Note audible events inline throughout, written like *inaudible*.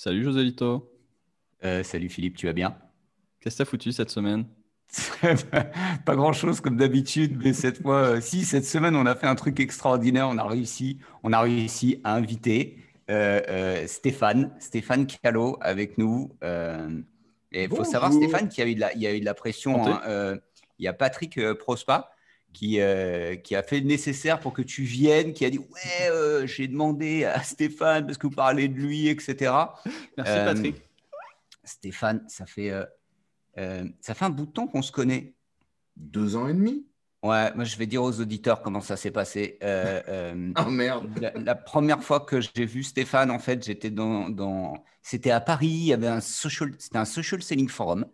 Salut José euh, salut Philippe, tu vas bien Qu'est-ce que foutu cette semaine *laughs* Pas grand-chose comme d'habitude, mais cette fois, euh, cette semaine, on a fait un truc extraordinaire. On a réussi, on a réussi à inviter euh, Stéphane, Stéphane avec nous. et il faut savoir, Stéphane, qu'il y, a eu de la, il eu de la pression. Hein, il y a Patrick Prospa qui, euh, qui a fait le nécessaire pour que tu viennes, qui a dit Ouais, euh, j'ai demandé à *laughs* Stéphane parce que vous parlez de lui, etc. Merci euh, Patrick. Stéphane, ça fait, ça fait un bout de temps qu'on se connaît. Deux ans et demi Ouais, moi je vais dire aux auditeurs comment ça s'est passé. *laughs* oh merde la, première fois que j'ai vu Stéphane, en fait, j'étais dans. C'était à Paris, il y avait un social, c'était un social selling forum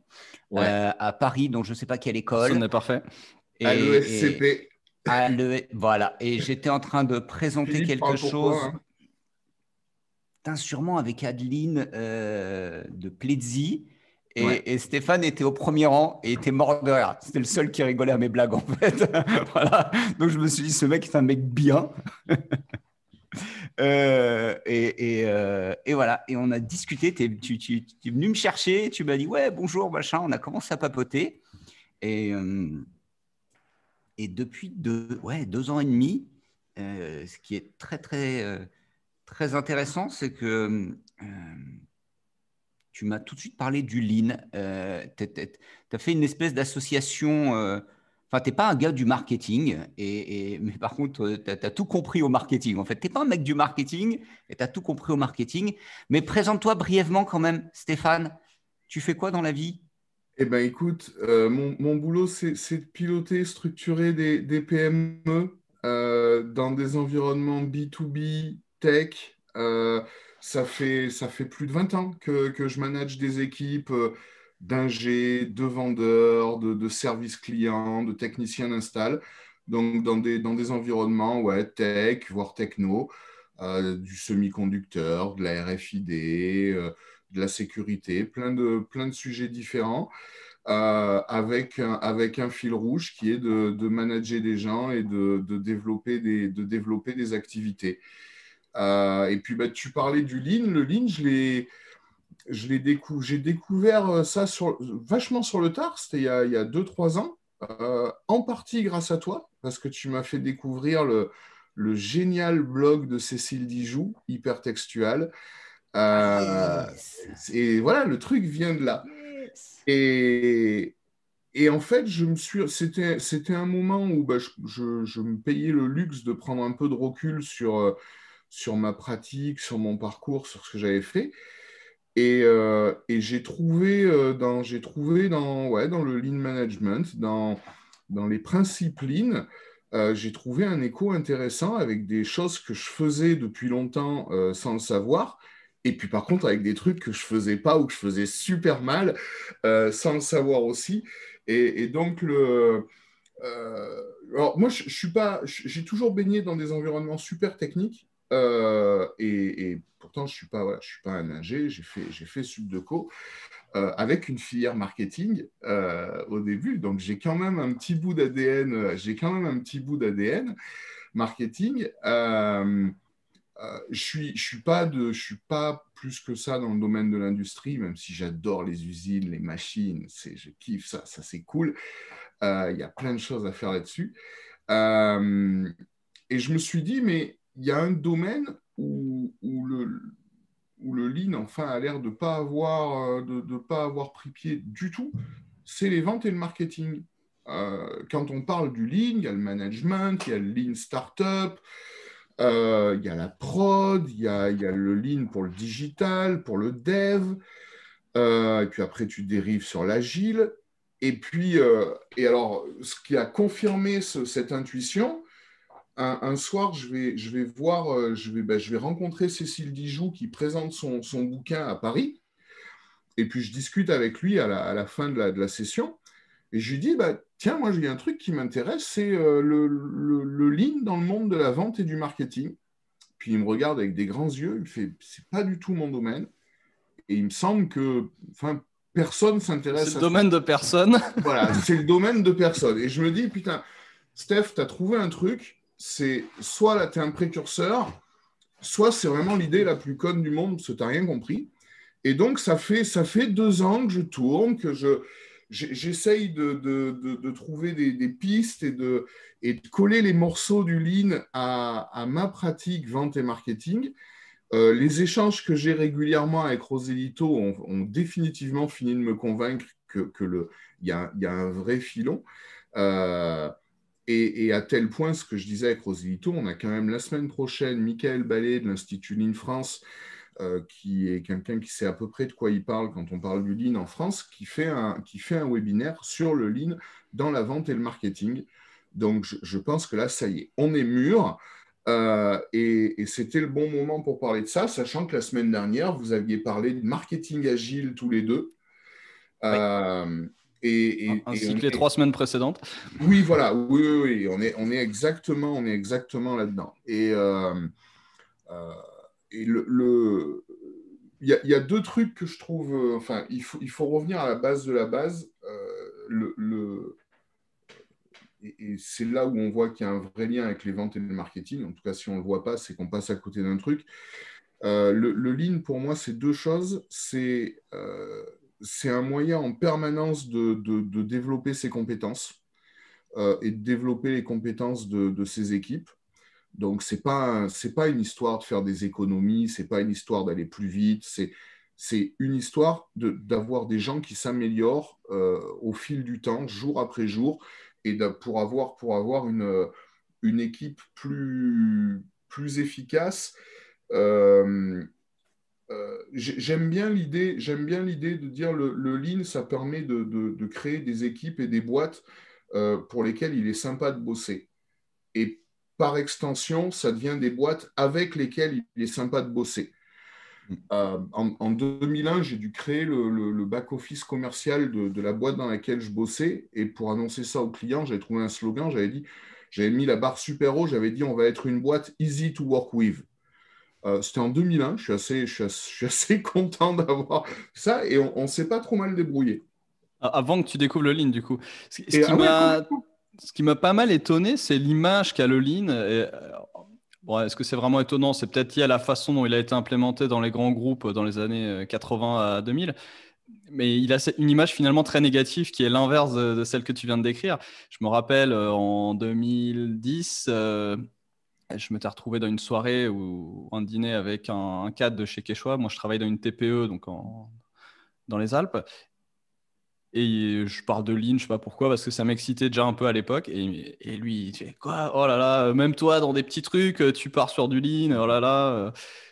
à Paris, donc je ne sais pas quelle école. pas parfait. Et, à l'ESCP. voilà. Et j'étais en train de présenter quelque chose. Hein. sûrement avec Adeline euh, de Pledzi. Et, Stéphane était au premier rang et était mort de C'était le seul qui rigolait à mes blagues, en fait. *laughs* Donc, je me suis dit, ce mec est un mec bien. *laughs* Euh, euh, et, voilà. Et on a discuté. tu, es venu me chercher. Tu m'as dit, ouais, bonjour, machin. On a commencé à papoter. Et. Et depuis deux, ouais, deux ans et demi, euh, ce qui est très, très, euh, très intéressant, c'est que euh, tu m'as tout de suite parlé du lean. tu as fait une espèce d'association. Enfin, tu n'es pas un gars du marketing, et, mais par contre, tu as, as, tout compris au marketing. En fait, tu n'es pas un mec du marketing, et tu as tout compris au marketing. Mais présente-toi brièvement quand même, Stéphane. Tu fais quoi dans la vie eh bien, écoute, euh, mon, boulot, c'est de piloter, structurer des, PME euh, dans des environnements B2B, tech. Euh, ça, fait, plus de 20 ans que, que je manage des équipes d'ingé, de vendeurs, de, de, services clients, de techniciens d'install. Donc, dans des, environnements ouais, tech, voire techno, du semi-conducteur, de la RFID de la sécurité, plein de, plein de sujets différents. Euh, avec, un, fil rouge qui est de, manager des gens et de, de, développer, des, activités. Euh, et puis, bah, tu parlais du Lean. Le Lean, j'ai découvert ça sur, vachement sur le tard, c'était il y a 2-3 ans, euh, en partie grâce à toi, parce que tu m'as fait découvrir le, le, génial blog de Cécile Dijoux, hypertextual. Ah, euh, et voilà, le truc vient de là. Et, et en fait, je me suis, c'était, c'était un moment où bah, je, je, me payais le luxe de prendre un peu de recul sur, euh, sur ma pratique, sur mon parcours, sur ce que j'avais fait. Et, euh, et j'ai trouvé dans, j'ai trouvé dans, ouais, dans le lean management, dans, dans les principes lean, j'ai trouvé un écho intéressant avec des choses que je faisais depuis longtemps sans le savoir et puis par contre, avec des trucs que je faisais pas ou que je faisais super mal, euh, sans le savoir aussi. Et, donc, le, euh, alors moi, je, suis pas, j'ai toujours baigné dans des environnements super techniques. Euh, et, pourtant, je ne suis, pas, je suis pas un ingé, j'ai fait, j'ai fait Subdeco euh, avec une filière marketing au début. Donc, j'ai quand même un petit bout d'ADN, j'ai quand même un petit bout d'ADN marketing. Euh, je suis, suis pas je suis pas plus que ça dans le domaine de l'industrie, même si j'adore les usines, les machines, je kiffe ça, ça c'est cool. Euh, il y a plein de choses à faire là-dessus. Euh, et je me suis dit, mais il y a un domaine où, le lean enfin a l'air de ne de pas avoir pris pied du tout, c'est les ventes et le marketing. quand on parle du lean, il y a le management, il y a le lean startup, euh, il y a la prod, il y, a, le lean pour le digital, pour le dev. Euh, et puis après, tu dérives sur l'agile. Et puis, euh, et alors, ce qui a confirmé cette intuition, un, soir, je vais, je vais voir, je vais, bah, je vais rencontrer Cécile Dijoux qui présente son, bouquin à Paris. Et puis, je discute avec lui à la, fin de la, session. Et je lui dis, bah, tiens, moi, j'ai un truc qui m'intéresse, c'est euh, le, le, lean dans le monde de la vente et du marketing. Puis il me regarde avec des grands yeux, il me fait, c'est pas du tout mon domaine. Et il me semble que, enfin, personne s'intéresse. C'est le domaine de personne. *laughs* voilà, c'est le domaine de personne. Et je me dis, putain, Steph, tu as trouvé un truc, c'est soit là, tu es un précurseur, soit c'est vraiment l'idée la plus conne du monde, parce que tu n'as rien compris. Et donc, ça fait, ça fait deux ans que je tourne, que je, j'essaye de, trouver des, pistes et, de, coller les morceaux du lean à, ma pratique vente et marketing. Euh, les échanges que j'ai régulièrement avec Roselito ont, définitivement fini de me convaincre qu'il que, y, a, un vrai filon. Euh, et, et, à tel point, ce que je disais avec Roselito, on a quand même la semaine prochaine Michael Ballet de l'Institut Lean France euh, qui est quelqu'un qui sait à peu près de quoi il parle quand on parle du lean en France, qui fait un, qui fait un webinaire sur le lean dans la vente et le marketing. Donc, je, pense que là, ça y est, on est mûr. Euh, et, c'était le bon moment pour parler de ça, sachant que la semaine dernière, vous aviez parlé de marketing agile tous les deux. Euh, et, ainsi que les trois semaines précédentes. Oui, voilà, oui, oui, On, est, on est exactement, on est exactement là-dedans. Et euh, le, il y, a, deux trucs que je trouve. Euh, enfin, il faut, revenir à la base de la base. Euh, le, et, c'est là où on voit qu'il y a un vrai lien avec les ventes et le marketing. En tout cas, si on ne le voit pas, c'est qu'on passe à côté d'un truc. Euh, le, le, lean, pour moi, c'est deux choses. C'est un moyen en permanence de, développer ses compétences et de développer les compétences de, de ses équipes. Donc, ce n'est pas, une histoire de faire des économies, ce n'est pas une histoire d'aller plus vite, c'est une histoire d'avoir des gens qui s'améliorent euh, au fil du temps, jour après jour, et pour avoir, une, une équipe plus, plus efficace. Euh, euh, j'aime bien l'idée, j'aime bien l'idée de dire le, le, lean, ça permet de, créer des équipes et des boîtes pour lesquelles il est sympa de bosser. Et par extension, ça devient des boîtes avec lesquelles il est sympa de bosser. Euh, en, 2001, j'ai dû créer le, back-office commercial de, la boîte dans laquelle je bossais. Et pour annoncer ça aux clients, j'avais trouvé un slogan. J'avais dit, j'avais mis la barre super haut. J'avais dit, on va être une boîte easy to work with. Euh, c'était en 2001. Je suis assez, je *laughs* content d'avoir ça. Et on, s'est pas trop mal débrouillé. Ah, avant que tu découvres le ligne du coup. ce qui ah ce qui m'a pas mal étonné, c'est l'image qu'a le Lean. Est-ce que c'est vraiment étonnant C'est peut-être lié à la façon dont il a été implémenté dans les grands groupes euh, dans les années 80 euh, à 2000 mais il a une image finalement très négative qui est l'inverse de, celle que tu viens de décrire. Je me rappelle euh, en 2010, je je m'étais retrouvé dans une soirée ou un dîner avec un, cadre de chez Quechua. Moi, je travaille dans une TPE, donc dans les Alpes. Et je parle de Lynn, je sais pas pourquoi, parce que ça m'excitait déjà un peu à l'époque. Et, lui, il fait quoi Oh là là, même toi, dans des petits trucs, euh, tu pars sur du Lean, oh là là, euh,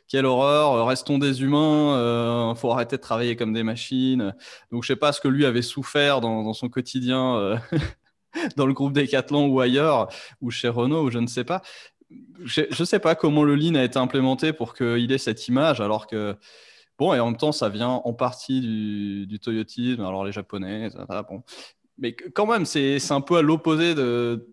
quelle horreur, euh, restons des humains, Il faut arrêter de travailler comme des machines. Donc je sais pas ce que lui avait souffert dans, son quotidien, *laughs* dans le groupe Decathlon ou ailleurs, ou chez Renault, ou je ne sais pas. Je, ne sais pas comment le Lean a été implémenté pour qu'il ait cette image, alors que Bon, et en même temps, ça vient en partie du, du toyotisme, alors les Japonais, ça, bon. Mais quand même, c'est un peu à l'opposé de,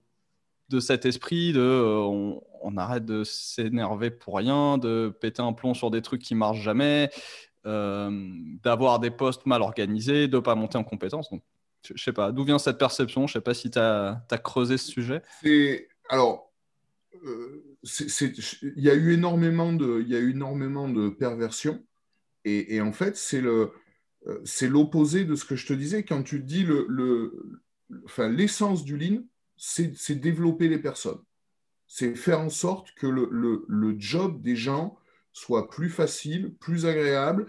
de cet esprit de euh, on, arrête de s'énerver pour rien, de péter un plomb sur des trucs qui marchent jamais, euh, d'avoir des postes mal organisés, de pas monter en compétences. Donc, je, ne sais pas, d'où vient cette perception Je sais pas si tu as, creusé ce sujet. Alors, euh, il y a eu énormément de, il y a eu énormément de perversions. Et, en fait, c'est le, euh, c'est l'opposé de ce que je te disais quand tu dis le, le enfin, l'essence du lean, c'est, développer les personnes. C'est faire en sorte que le, le, le, job des gens soit plus facile, plus agréable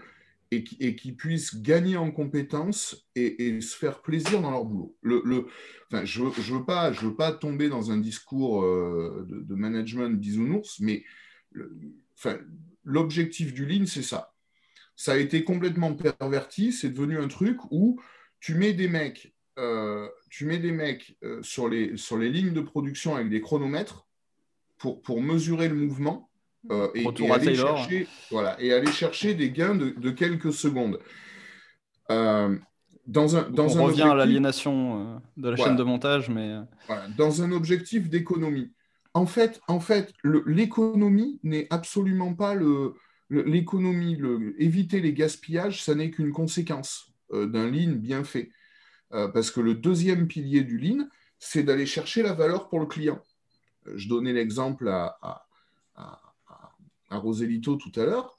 et, et qu'ils puissent gagner en compétences et, se faire plaisir dans leur boulot. Le, enfin, je ne je veux, pas, je veux pas tomber dans un discours euh, de, management bisounours, mais enfin, l'objectif du lean, c'est ça ça a été complètement perverti. C'est devenu un truc où tu mets des mecs, euh, tu mets des mecs euh, sur, les, sur les lignes de production avec des chronomètres pour, pour mesurer le mouvement. Euh, mmh. et, aller chercher, voilà, et aller chercher des gains de, quelques secondes. dans un, on revient à l'aliénation de la chaîne de montage, mais dans un objectif d'économie. En fait, en fait l'économie n'est absolument pas le, l'économie, éviter les gaspillages, ça n'est qu'une conséquence euh, d'un lean bien fait. Euh, parce que le deuxième pilier du lean, c'est d'aller chercher la valeur pour le client. Euh, je donnais l'exemple à, à, Roselito tout à l'heure.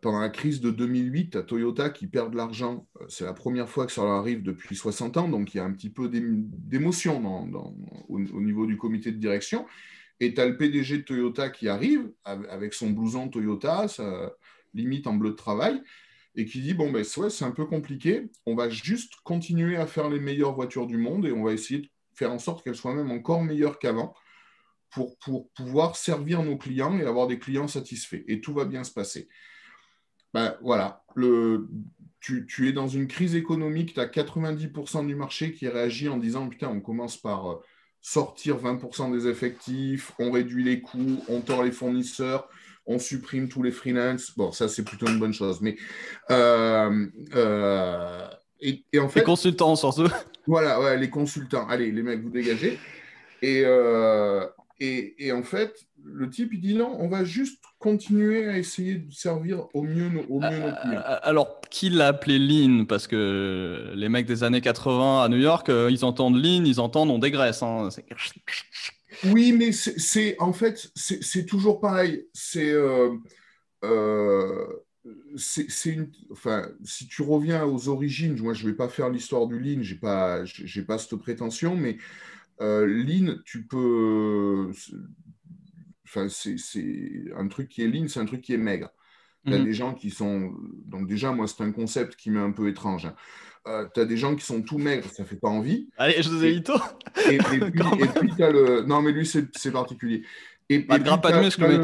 pendant la crise de 2008, à Toyota qui perd de l'argent, c'est la première fois que ça leur arrive depuis 60 ans, donc il y a un petit peu d'émotion au niveau du comité de direction. Et tu as le PDG de Toyota qui arrive avec son blouson Toyota, sa limite en bleu de travail, et qui dit Bon, ben, ouais, c'est un peu compliqué, on va juste continuer à faire les meilleures voitures du monde et on va essayer de faire en sorte qu'elles soient même encore meilleures qu'avant pour, pour pouvoir servir nos clients et avoir des clients satisfaits. Et tout va bien se passer. Ben, voilà, le, tu, tu es dans une crise économique, tu as 90% du marché qui réagit en disant Putain, on commence par euh, sortir 20% des effectifs, on réduit les coûts, on tord les fournisseurs, on supprime tous les freelances. Bon, ça, c'est plutôt une bonne chose. Mais. Euh, euh, et, et, en fait, les consultants, surtout. Voilà, les consultants. Allez, les mecs, vous dégagez. Et, euh, et, en fait, le type, il dit non, on va juste continuer à essayer de servir au mieux, au euh, euh, Alors, qui l'a appelé Lean Parce que les mecs des années 80 à New York, euh, ils entendent Lean, ils entendent on dégraisse. Hein. Oui, mais c'est en fait, c'est toujours pareil. C'est. c'est une, enfin, si tu reviens aux origines, moi je ne vais pas faire l'histoire du Lean, je n'ai j'ai pas cette prétention, mais euh, tu peux. Enfin, c'est un truc qui est lean, c'est un truc qui est maigre. Tu as a mhm. des gens qui sont. Donc, déjà, moi, c'est un concept qui m'est un peu étrange. Hein. Euh, tu as des gens qui sont tout maigres, ça fait pas envie. Allez, je vous ai dit Et, et, *laughs* puis, et as le. Non, mais lui, c'est particulier. Et, pas de pas de muscle. Mais...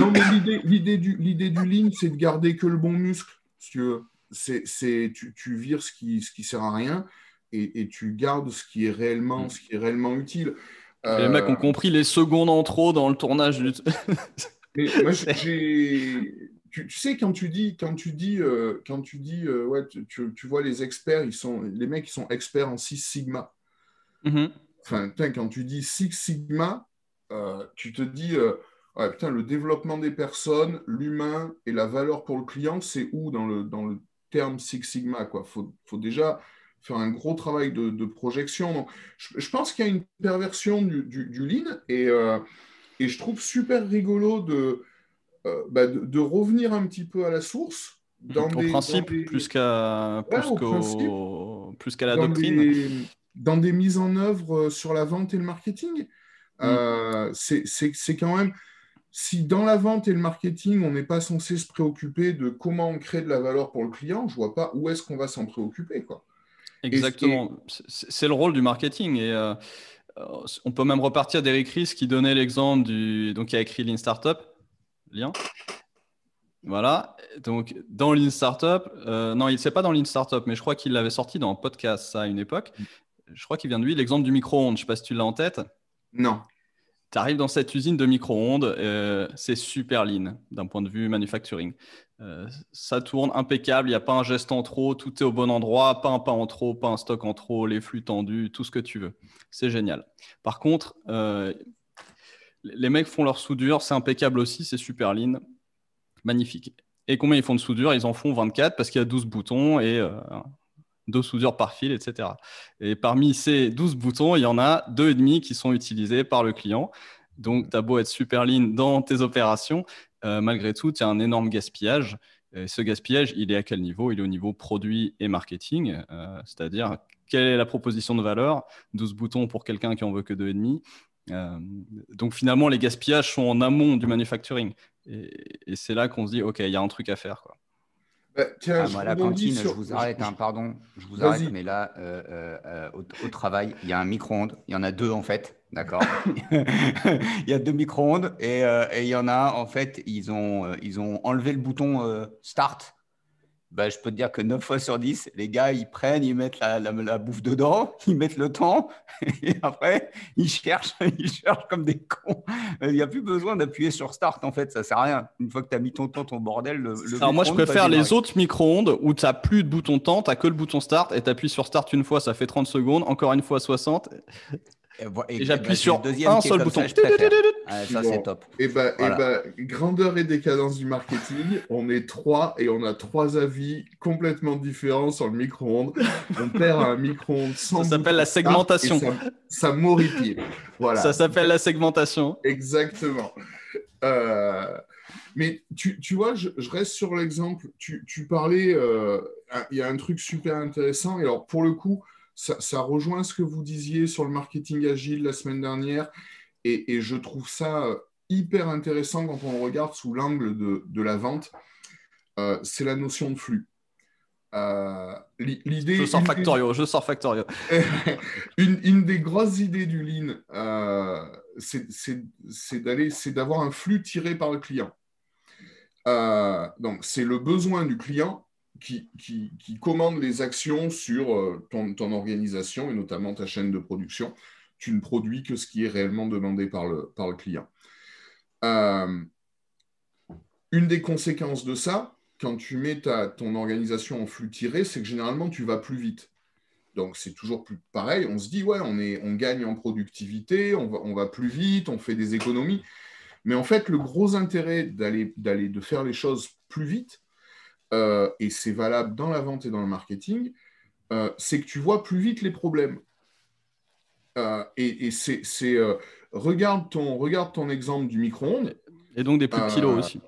non, mais l'idée du, du lean, c'est de garder que le bon muscle, si tu tu, tu, vires ce qui, ce qui sert à rien et, tu gardes ce qui est réellement, mm. ce qui est réellement utile. Les mecs ont euh, compris les secondes en trop dans le tournage *laughs* *laughs* tu, sais, quand tu dis, quand tu dis, euh, quand tu dis, euh, ouais, tu, vois les experts, ils sont, les mecs, ils sont experts en Six Sigma. Mm-hmm. Enfin, quand tu dis Six Sigma, tu te dis. putain, le développement des personnes, l'humain et la valeur pour le client, c'est où dans le, dans le terme Six Sigma quoi. Faut, faut déjà, faire un gros travail de, projection. Donc, je, pense qu'il y a une perversion du, lean euh, et, je trouve super rigolo euh, bah, de, de, revenir un petit peu à la source. Dans au principe, plus qu'à plus, plus qu'à la doctrine. dans des mises en œuvre euh, sur la vente et le marketing. Mm. c'est, c'est, c'est quand même si dans la vente et le marketing, on n'est pas censé se préoccuper de comment on crée de la valeur pour le client, je ne vois pas où est-ce qu'on va s'en préoccuper. Quoi. Exactement. C'est le rôle du marketing. Et euh, on peut même repartir d'Eric Ries qui donnait l'exemple du. Donc, il a écrit Lean Startup. Lien. Voilà. Donc, dans Lean Startup, euh, non, il ne pas dans Lean Startup, mais je crois qu'il l'avait sorti dans un podcast à une époque. Je crois qu'il vient de lui, l'exemple du micro-ondes. Je ne sais pas si tu l'as en tête. Non. Tu arrives dans cette usine de micro-ondes, euh, c'est super lean d'un point de vue manufacturing. Euh, ça tourne impeccable, il n'y a pas un geste en trop, tout est au bon endroit, pas un pas en trop, pas un stock en trop, les flux tendus, tout ce que tu veux. C'est génial. Par contre, euh, les mecs font leur soudure, c'est impeccable aussi, c'est super lean, magnifique. Et combien ils font de soudure Ils en font 24 parce qu'il y a 12 boutons et euh, deux soudures par fil, etc. Et parmi ces 12 boutons, il y en a deux et demi qui sont utilisés par le client. Donc, tu as beau être super lean dans tes opérations, euh, malgré tout, il y a un énorme gaspillage. ce gaspillage, il est à quel niveau Il est au niveau produit et marketing, euh, c'est-à-dire quelle est la proposition de valeur 12 boutons pour quelqu'un qui en veut que deux demi. Euh, donc finalement, les gaspillages sont en amont du manufacturing. Et, et c'est là qu'on se dit, OK, il y a un truc à faire. Quoi. Bah, ah, je vous arrête, hein, pardon, je vous arrête, mais là, euh, euh, euh, au, travail, il y a un micro-ondes, il y en a deux en fait, d'accord *laughs* Il y a deux micro-ondes et, et, il y en a, en fait, ils ont, ils ont enlevé le bouton start bah, je peux te dire que 9 fois sur 10, les gars, ils prennent, ils mettent la, bouffe dedans, *laughs* ils mettent le temps, *laughs* et après, ils cherchent, *laughs* ils cherchent comme des cons. Il n'y a plus besoin d'appuyer sur Start, en fait, ça ne sert à rien. Une fois que tu as mis ton temps, ton bordel, le. Alors, moi, je préfère les autres micro-ondes où tu n'as plus de bouton temps, tu n'as que le bouton Start, et tu appuies sur Start une fois, ça fait 30 secondes, encore une fois 60. Et, j'appuie bah, sur un seul bouton. Ça, ah, c'est top. Et eh bah, eh bah, grandeur et décadence du marketing, on est trois et on a trois avis complètement différents sur le micro-ondes. On perd un micro-ondes sans. Ça s'appelle la segmentation. Ça, ça m'horripile. Voilà. Ça s'appelle la segmentation. Exactement. Euh, mais tu, vois, je, reste sur l'exemple. Tu, parlais, euh, il y a un truc super intéressant. Et alors, pour le coup, ça, rejoint ce que vous disiez sur le marketing agile la semaine dernière, et, je trouve ça euh, hyper intéressant quand on regarde sous l'angle de, la vente, euh, c'est la notion de flux. Euh, l'idée, je sors Factorio, je sors Factorio. *laughs* une, des grosses idées du Lean, c'est d'aller, c'est d'avoir un flux tiré par le client. donc, c'est le besoin du client qui, qui, commande les actions sur euh, ton, organisation et notamment ta chaîne de production. Tu ne produis que ce qui est réellement demandé par le, par le client. Euh, une des conséquences de ça, quand tu mets ta, ton organisation en flux tiré, c'est que généralement, tu vas plus vite. Donc, c'est toujours plus pareil. On se dit, ouais, on, est, on gagne en productivité, on va, on va plus vite, on fait des économies. Mais en fait, le gros intérêt d'aller, de faire les choses plus vite, euh, et c'est valable dans la vente et dans le marketing, euh, c'est que tu vois plus vite les problèmes. Euh, et, c'est, regarde, ton, regarde ton exemple du micro-ondes. Et donc des plus petits lots aussi.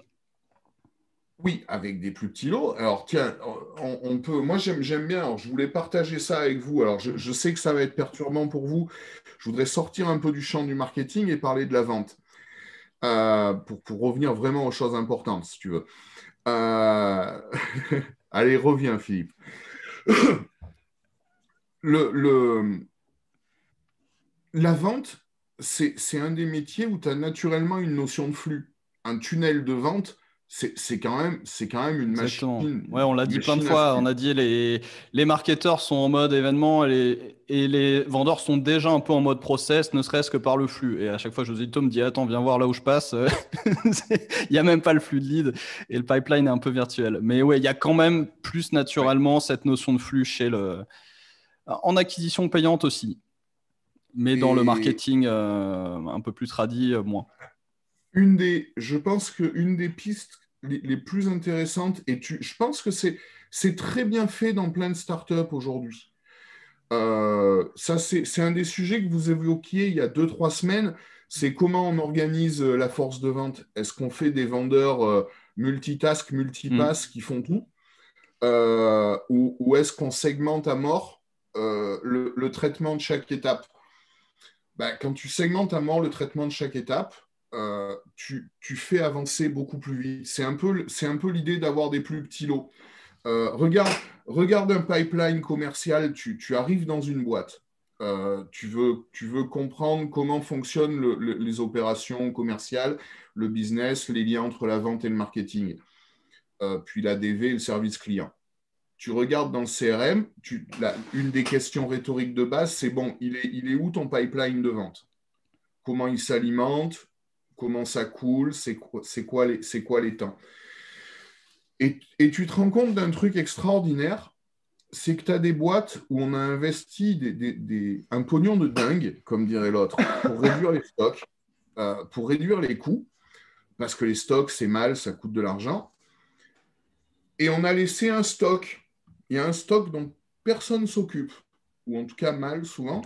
Oui, avec des plus petits lots. Alors tiens, on, peut. Moi j'aime, bien. je voulais partager ça avec vous. Alors je, sais que ça va être perturbant pour vous. Je voudrais sortir un peu du champ du marketing et parler de la vente. Pour, pour, revenir vraiment aux choses importantes, si tu veux. Euh, *laughs* Allez, reviens, Philippe. *coughs* le... La vente, c'est un des métiers où tu as naturellement une notion de flux. Un tunnel de vente, c'est quand même c'est quand même une machine. Ouais, on l'a dit plein de fois. On a dit les les marketeurs sont en mode événement et les, et les vendeurs sont déjà un peu en mode process, ne serait-ce que par le flux. Et à chaque fois, José Tom dit attends, viens voir là où je passe. *laughs* il y a même pas le flux de lead et le pipeline est un peu virtuel. Mais ouais, il y a quand même plus naturellement cette notion de flux chez le en acquisition payante aussi, mais dans le marketing euh, un peu plus tradit, euh, moins. Une des, je pense qu'une des pistes les, plus intéressantes. Et je pense que c'est très bien fait dans plein de startups aujourd'hui. Euh, ça, c'est un des sujets que vous évoquiez il y a deux, trois semaines. C'est comment on organise euh, la force de vente. Est-ce qu'on fait des vendeurs euh, multitask, multipass mm. qui font tout Ou, est-ce qu'on segmente à mort le, traitement de chaque étape ben, Quand tu segmentes à mort le traitement de chaque étape, euh, tu, fais avancer beaucoup plus vite. C'est un peu, un peu l'idée d'avoir des plus petits lots. Euh, regarde, regarde un pipeline commercial, tu, arrives dans une boîte, euh, tu, veux, tu, veux, comprendre comment fonctionnent les opérations commerciales, le business, les liens entre la vente et le marketing, puis la DV et le service client. Tu regardes dans le CRM, tu, une des questions rhétoriques de base, c'est bon, il est, il est où ton pipeline de vente Comment il s'alimente comment ça coule, c'est quoi, quoi, les, quoi temps. Et, tu te rends compte d'un truc extraordinaire, c'est que tu as des boîtes où on a investi des, un pognon de dingue, comme dirait l'autre, pour réduire les stocks, euh, pour réduire les coûts, parce que les stocks, c'est mal, ça coûte de l'argent. Et on a laissé un stock. Il y a un stock dont personne s'occupe, ou en tout cas mal souvent,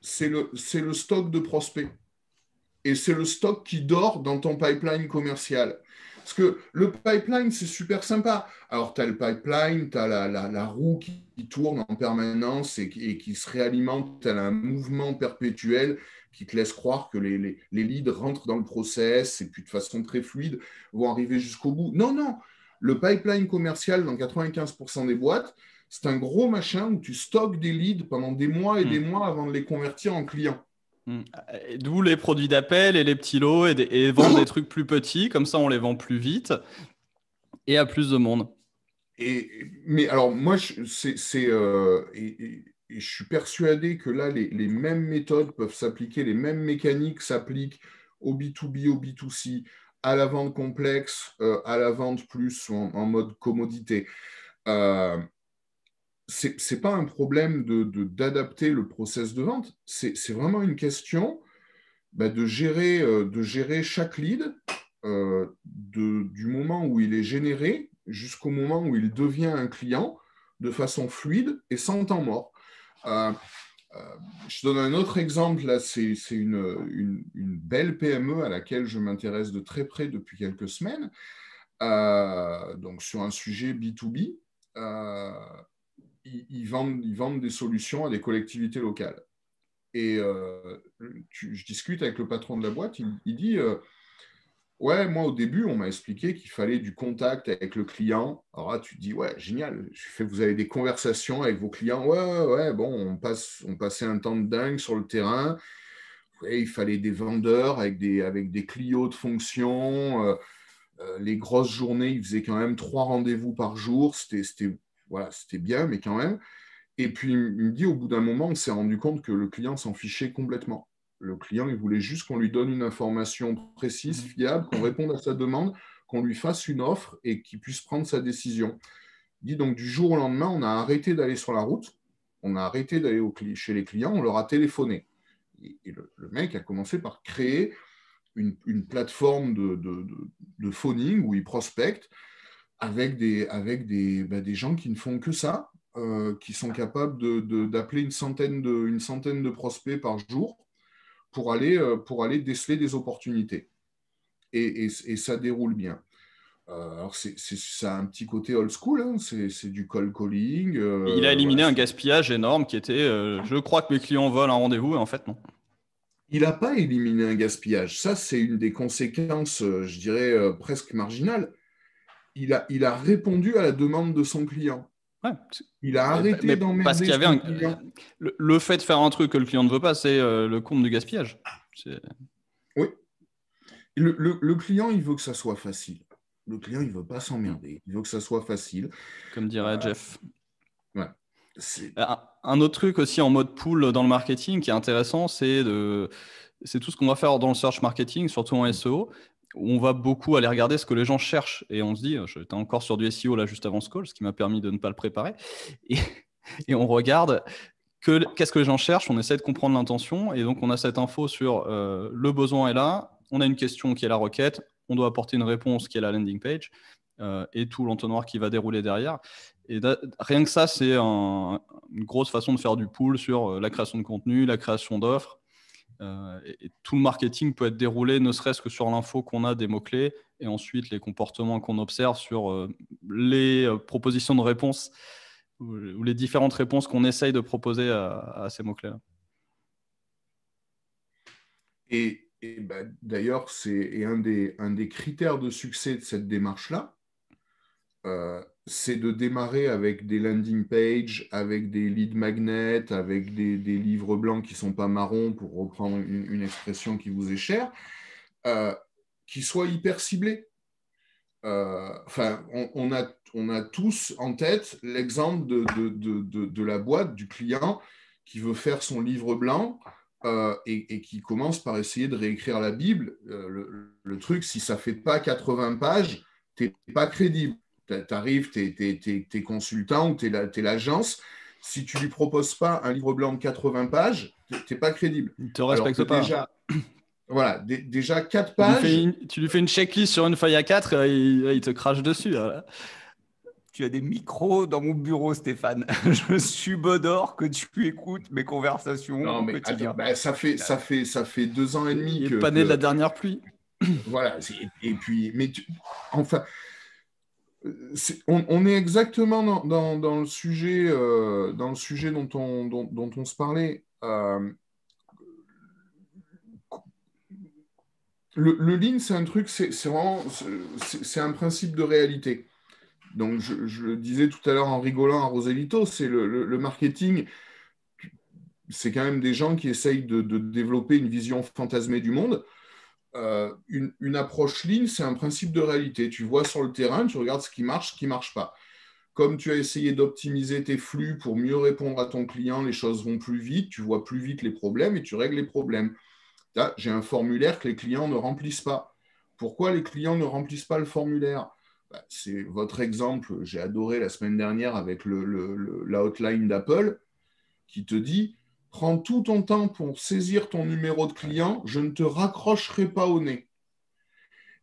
c'est le, le stock de prospects et c'est le stock qui dort dans ton pipeline commercial. Parce que le pipeline, c'est super sympa. Alors, tu as le pipeline, tu as la, roue qui, tourne en permanence et qui, se réalimente, tu as un mouvement perpétuel qui te laisse croire que les, leads rentrent dans le process et puis de façon très fluide vont arriver jusqu'au bout. Non, non, le pipeline commercial dans 95% des boîtes, c'est un gros machin où tu stockes des leads pendant des mois et des hmm. mois avant de les convertir en clients. Mm. Euh, d'où les produits d'appel et les petits lots et, vendre des trucs plus petits, comme ça on les vend plus vite et à plus de monde. Et, mais alors moi, je euh, suis persuadé que là, les, mêmes méthodes peuvent s'appliquer, les mêmes mécaniques s'appliquent au B2B, au B2C, à la vente complexe, euh, à la vente plus en, mode commodité ce n'est pas un problème d'adapter de, d'adapter le process de vente, c'est vraiment une question bah, de, gérer, euh, de gérer chaque lead euh, de, du moment où il est généré jusqu'au moment où il devient un client de façon fluide et sans temps mort. Euh, je donne un autre exemple, là c'est une, une, une, belle PME à laquelle je m'intéresse de très près depuis quelques semaines, donc sur un sujet B2B ils, vendent, ils, vendent, des solutions à des collectivités locales. Et euh, je discute avec le patron de la boîte, il, dit euh, Ouais, moi au début, on m'a expliqué qu'il fallait du contact avec le client. Alors tu dis Ouais, génial, je fais, vous avez des conversations avec vos clients. Ouais, ouais, ouais bon, on, passe, on passait un temps de dingue sur le terrain. il fallait des vendeurs avec des, avec des de fonction. Euh, les grosses journées, ils faisaient quand même trois rendez-vous par jour. C'était voilà, c'était bien, mais quand même. Et puis, il me dit, au bout d'un moment, on s'est rendu compte que le client s'en fichait complètement. Le client, il voulait juste qu'on lui donne une information précise, mhm. fiable, qu'on réponde à sa demande, qu'on lui fasse une offre et qu'il puisse prendre sa décision. Il dit donc, du jour au lendemain, on a arrêté d'aller sur la route, on a arrêté d'aller chez les clients, on leur a téléphoné. Et, le, mec a commencé par créer une, plateforme de, phoning où il prospecte avec des, avec des, ben, des gens qui ne font que ça, euh, qui sont capables d'appeler une, centaine de, centaine de prospects par jour pour aller, euh, pour aller déceler des opportunités. Et, ça déroule bien. Euh, alors, c'est, ça a un petit côté old school, hein. c'est, du call calling. Il a éliminé un gaspillage énorme qui était je crois que mes clients volent un rendez-vous, et en fait, non. Il n'a pas éliminé un gaspillage. Ça, c'est une des conséquences, je dirais, presque marginales il a, répondu à la demande de son client. Il a arrêté d'emmerder. Parce qu'il y avait un... le, fait de faire un truc que le client ne veut pas, c'est euh, le compte du gaspillage. Oui. Le, client, il veut que ça soit facile. Le client, il veut pas s'emmerder. Il veut que ça soit facile. Comme dirait euh, Jeff. Un autre truc aussi en mode pool dans le marketing qui est intéressant, c'est de... tout ce qu'on va faire dans le search marketing, surtout en SEO, on va beaucoup aller regarder ce que les gens cherchent et on se dit, j'étais encore sur du SEO là juste avant ce call, ce qui m'a permis de ne pas le préparer. Et, on regarde qu'est-ce que les gens cherchent, on essaie de comprendre l'intention et donc on a cette info sur euh, le besoin est là, on a une question qui est la requête, on doit apporter une réponse qui est la landing page euh, et tout l'entonnoir qui va dérouler derrière. Et rien que ça, c'est une grosse façon de faire du pool sur euh, la création de contenu, la création d'offres euh, tout le marketing peut être déroulé, ne serait-ce que sur l'info qu'on a des mots-clés, et ensuite les comportements qu'on observe sur euh, les euh, propositions de réponse ou les différentes réponses qu'on essaye de proposer à, ces mots-clés. Et, bah, d'ailleurs, c'est un des, un des critères de succès de cette démarche-là c'est de démarrer avec des landing pages, avec des lead magnets, avec des, livres blancs qui sont pas marrons, pour reprendre une, expression qui vous est chère, euh, qui soient hyper ciblés. Euh, enfin, on, a, on a tous en tête l'exemple de, de, la boîte, du client qui veut faire son livre blanc euh, et, qui commence par essayer de réécrire la Bible. Le, truc, si ça fait pas 80 pages, tu n'es pas crédible. Tu arrives, tu es, consultant ou tu es l'agence. si tu lui proposes pas un livre blanc de 80 pages, t'es pas crédible. Il te respecte pas. Déjà, *clears throat* voilà, déjà 4 pages. Tu lui, fais une checklist sur une feuille à 4, euh, euh, il, te crache dessus. Hein. Tu as des micros dans mon bureau, Stéphane. *laughs* Je subodore que tu écoutes mes conversations. mais bah, ça, fait, ça, fait, ça fait deux ans et demi. Il est pas né de la dernière pluie. voilà, et, puis, mais tu, enfin, on, est exactement dans, le sujet, euh, dans le sujet dont on, se parlait. Euh, le, le, lean, c'est un truc, c'est un principe de réalité. Donc, je, le disais tout à l'heure en rigolant à Roselito, c'est le, marketing, c'est quand même des gens qui essayent de développer une vision fantasmée du monde. Euh, une, approche ligne, c'est un principe de réalité. Tu vois sur le terrain, tu regardes ce qui marche, ce qui ne marche pas. Comme tu as essayé d'optimiser tes flux pour mieux répondre à ton client, les choses vont plus vite, tu vois plus vite les problèmes et tu règles les problèmes. j'ai un formulaire que les clients ne remplissent pas. Pourquoi les clients ne remplissent pas le formulaire bah, C'est votre exemple, j'ai adoré la semaine dernière avec le, la hotline d'Apple qui te dit, prends tout ton temps pour saisir ton numéro de client, je ne te raccrocherai pas au nez.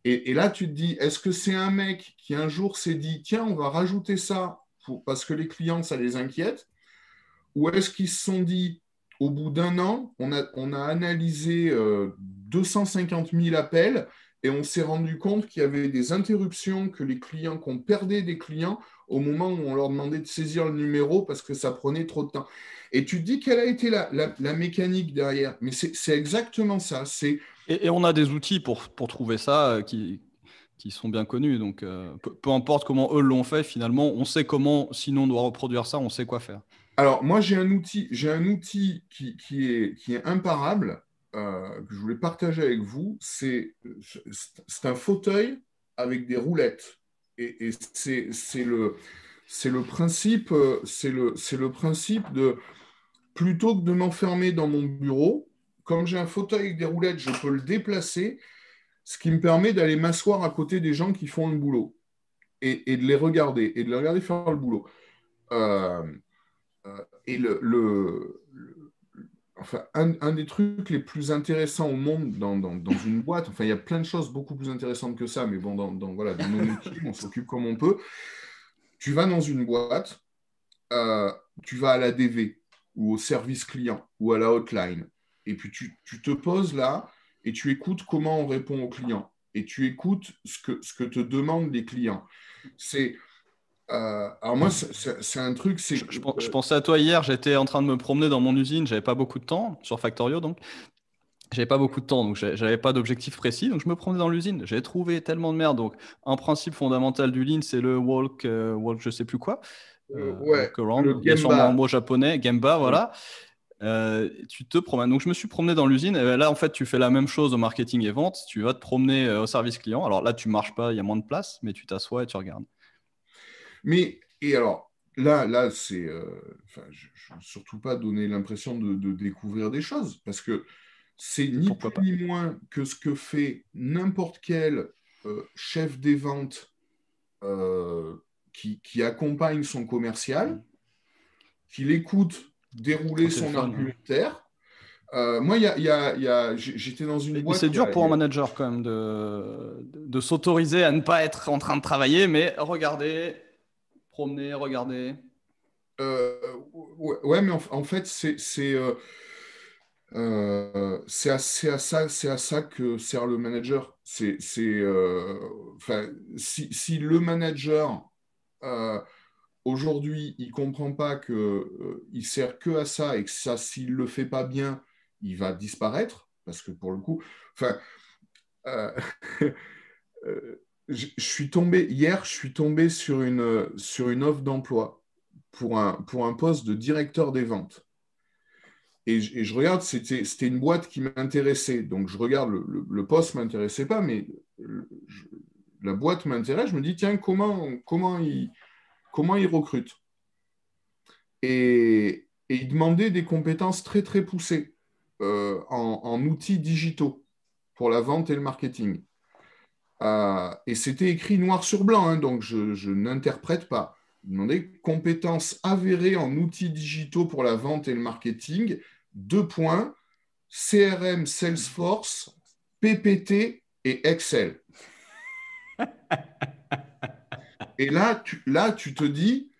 Et, là, tu te dis, est-ce que c'est un mec qui un jour s'est dit, tiens, on va rajouter ça parce que les clients, ça les inquiète Ou est-ce qu'ils se sont dit, au bout d'un an, on a, analysé 250 euh, 000 appels et on s'est rendu compte qu'il y avait des interruptions, que les clients, qu'on perdait des clients au moment où on leur demandait de saisir le numéro parce que ça prenait trop de temps. Et tu dis quelle a été la, la, mécanique derrière. Mais c'est exactement ça. C'est et, on a des outils pour, pour trouver ça euh, qui, qui sont bien connus. Donc, euh, peu, importe comment eux l'ont fait, finalement, on sait comment, sinon on doit reproduire ça, on sait quoi faire. Alors, moi, j'ai un outil, j'ai un outil qui, qui, est, qui est imparable, euh, que je voulais partager avec vous. C'est, c'est un fauteuil avec des roulettes. Et, et c'est, c'est le c'est le principe, euh, c'est le, principe de plutôt que de m'enfermer dans mon bureau, comme j'ai un fauteuil avec des roulettes, je peux le déplacer, ce qui me permet d'aller m'asseoir à côté des gens qui font le boulot et, de les regarder et de les regarder faire le boulot. Euh, euh, et le, enfin, un, des trucs les plus intéressants au monde dans, une boîte, enfin, il y a plein de choses beaucoup plus intéressantes que ça, mais bon, dans, voilà, nos on s'occupe comme on peut. Tu vas dans une boîte, euh, tu vas à la DV ou au service client ou à la hotline, et puis tu, te poses là et tu écoutes comment on répond aux clients, et tu écoutes ce que, ce que te demandent les clients. C'est. Euh, alors moi, c'est un truc, Je, pensais à toi hier. J'étais en train de me promener dans mon usine. J'avais pas beaucoup de temps sur Factorio, donc j'avais pas beaucoup de temps, donc j'avais pas d'objectif précis, donc je me promenais dans l'usine. J'ai trouvé tellement de merde. Donc, un principe fondamental du Lean, c'est le walk, euh, walk, je sais plus quoi. Euh, euh, ouais, mot japonais, Gemba, voilà. tu te promènes. Donc, je me suis promené dans l'usine. Et là, en fait, tu fais la même chose au marketing et vente. Tu vas te promener au service client. Alors là, tu marches pas, il y a moins de place, mais tu t'assois et tu regardes. Mais, et alors, là, là c'est. je ne veux surtout pas donner l'impression de, de, découvrir des choses, parce que c'est ni plus ni moins que ce que fait n'importe quel euh, chef des ventes euh, qui, accompagne son commercial, mm. qui l'écoute dérouler son argumentaire. Euh, moi, y y a, j'étais dans une C'est dur pour un manager quand même de, de s'autoriser à ne pas être en train de travailler, mais regarder, promener, regarder. Euh, ouais, mais en, fait, c'est, euh, c'est à, ça, c'est à ça que sert le manager. C'est, euh, si, le manager euh, aujourd'hui il comprend pas que il sert que à ça et que ça, s'il le fait pas bien, il va disparaître parce que pour le coup, enfin, *laughs* je suis tombé hier, je suis tombé sur une sur une offre d'emploi pour un pour un poste de directeur des ventes. Et je, regarde, c'était une boîte qui m'intéressait. Donc je regarde, le, poste ne m'intéressait pas, mais la boîte m'intéresse. Je me dis, tiens, comment, comment, ils, comment recrutent et, ils demandaient des compétences très, très poussées euh, en, outils digitaux pour la vente et le marketing. Euh, et c'était écrit noir sur blanc, hein, donc je, n'interprète pas. Ils compétences avérées en outils digitaux pour la vente et le marketing deux points, CRM, Salesforce, PPT et Excel. *laughs* et là tu, là, tu te dis,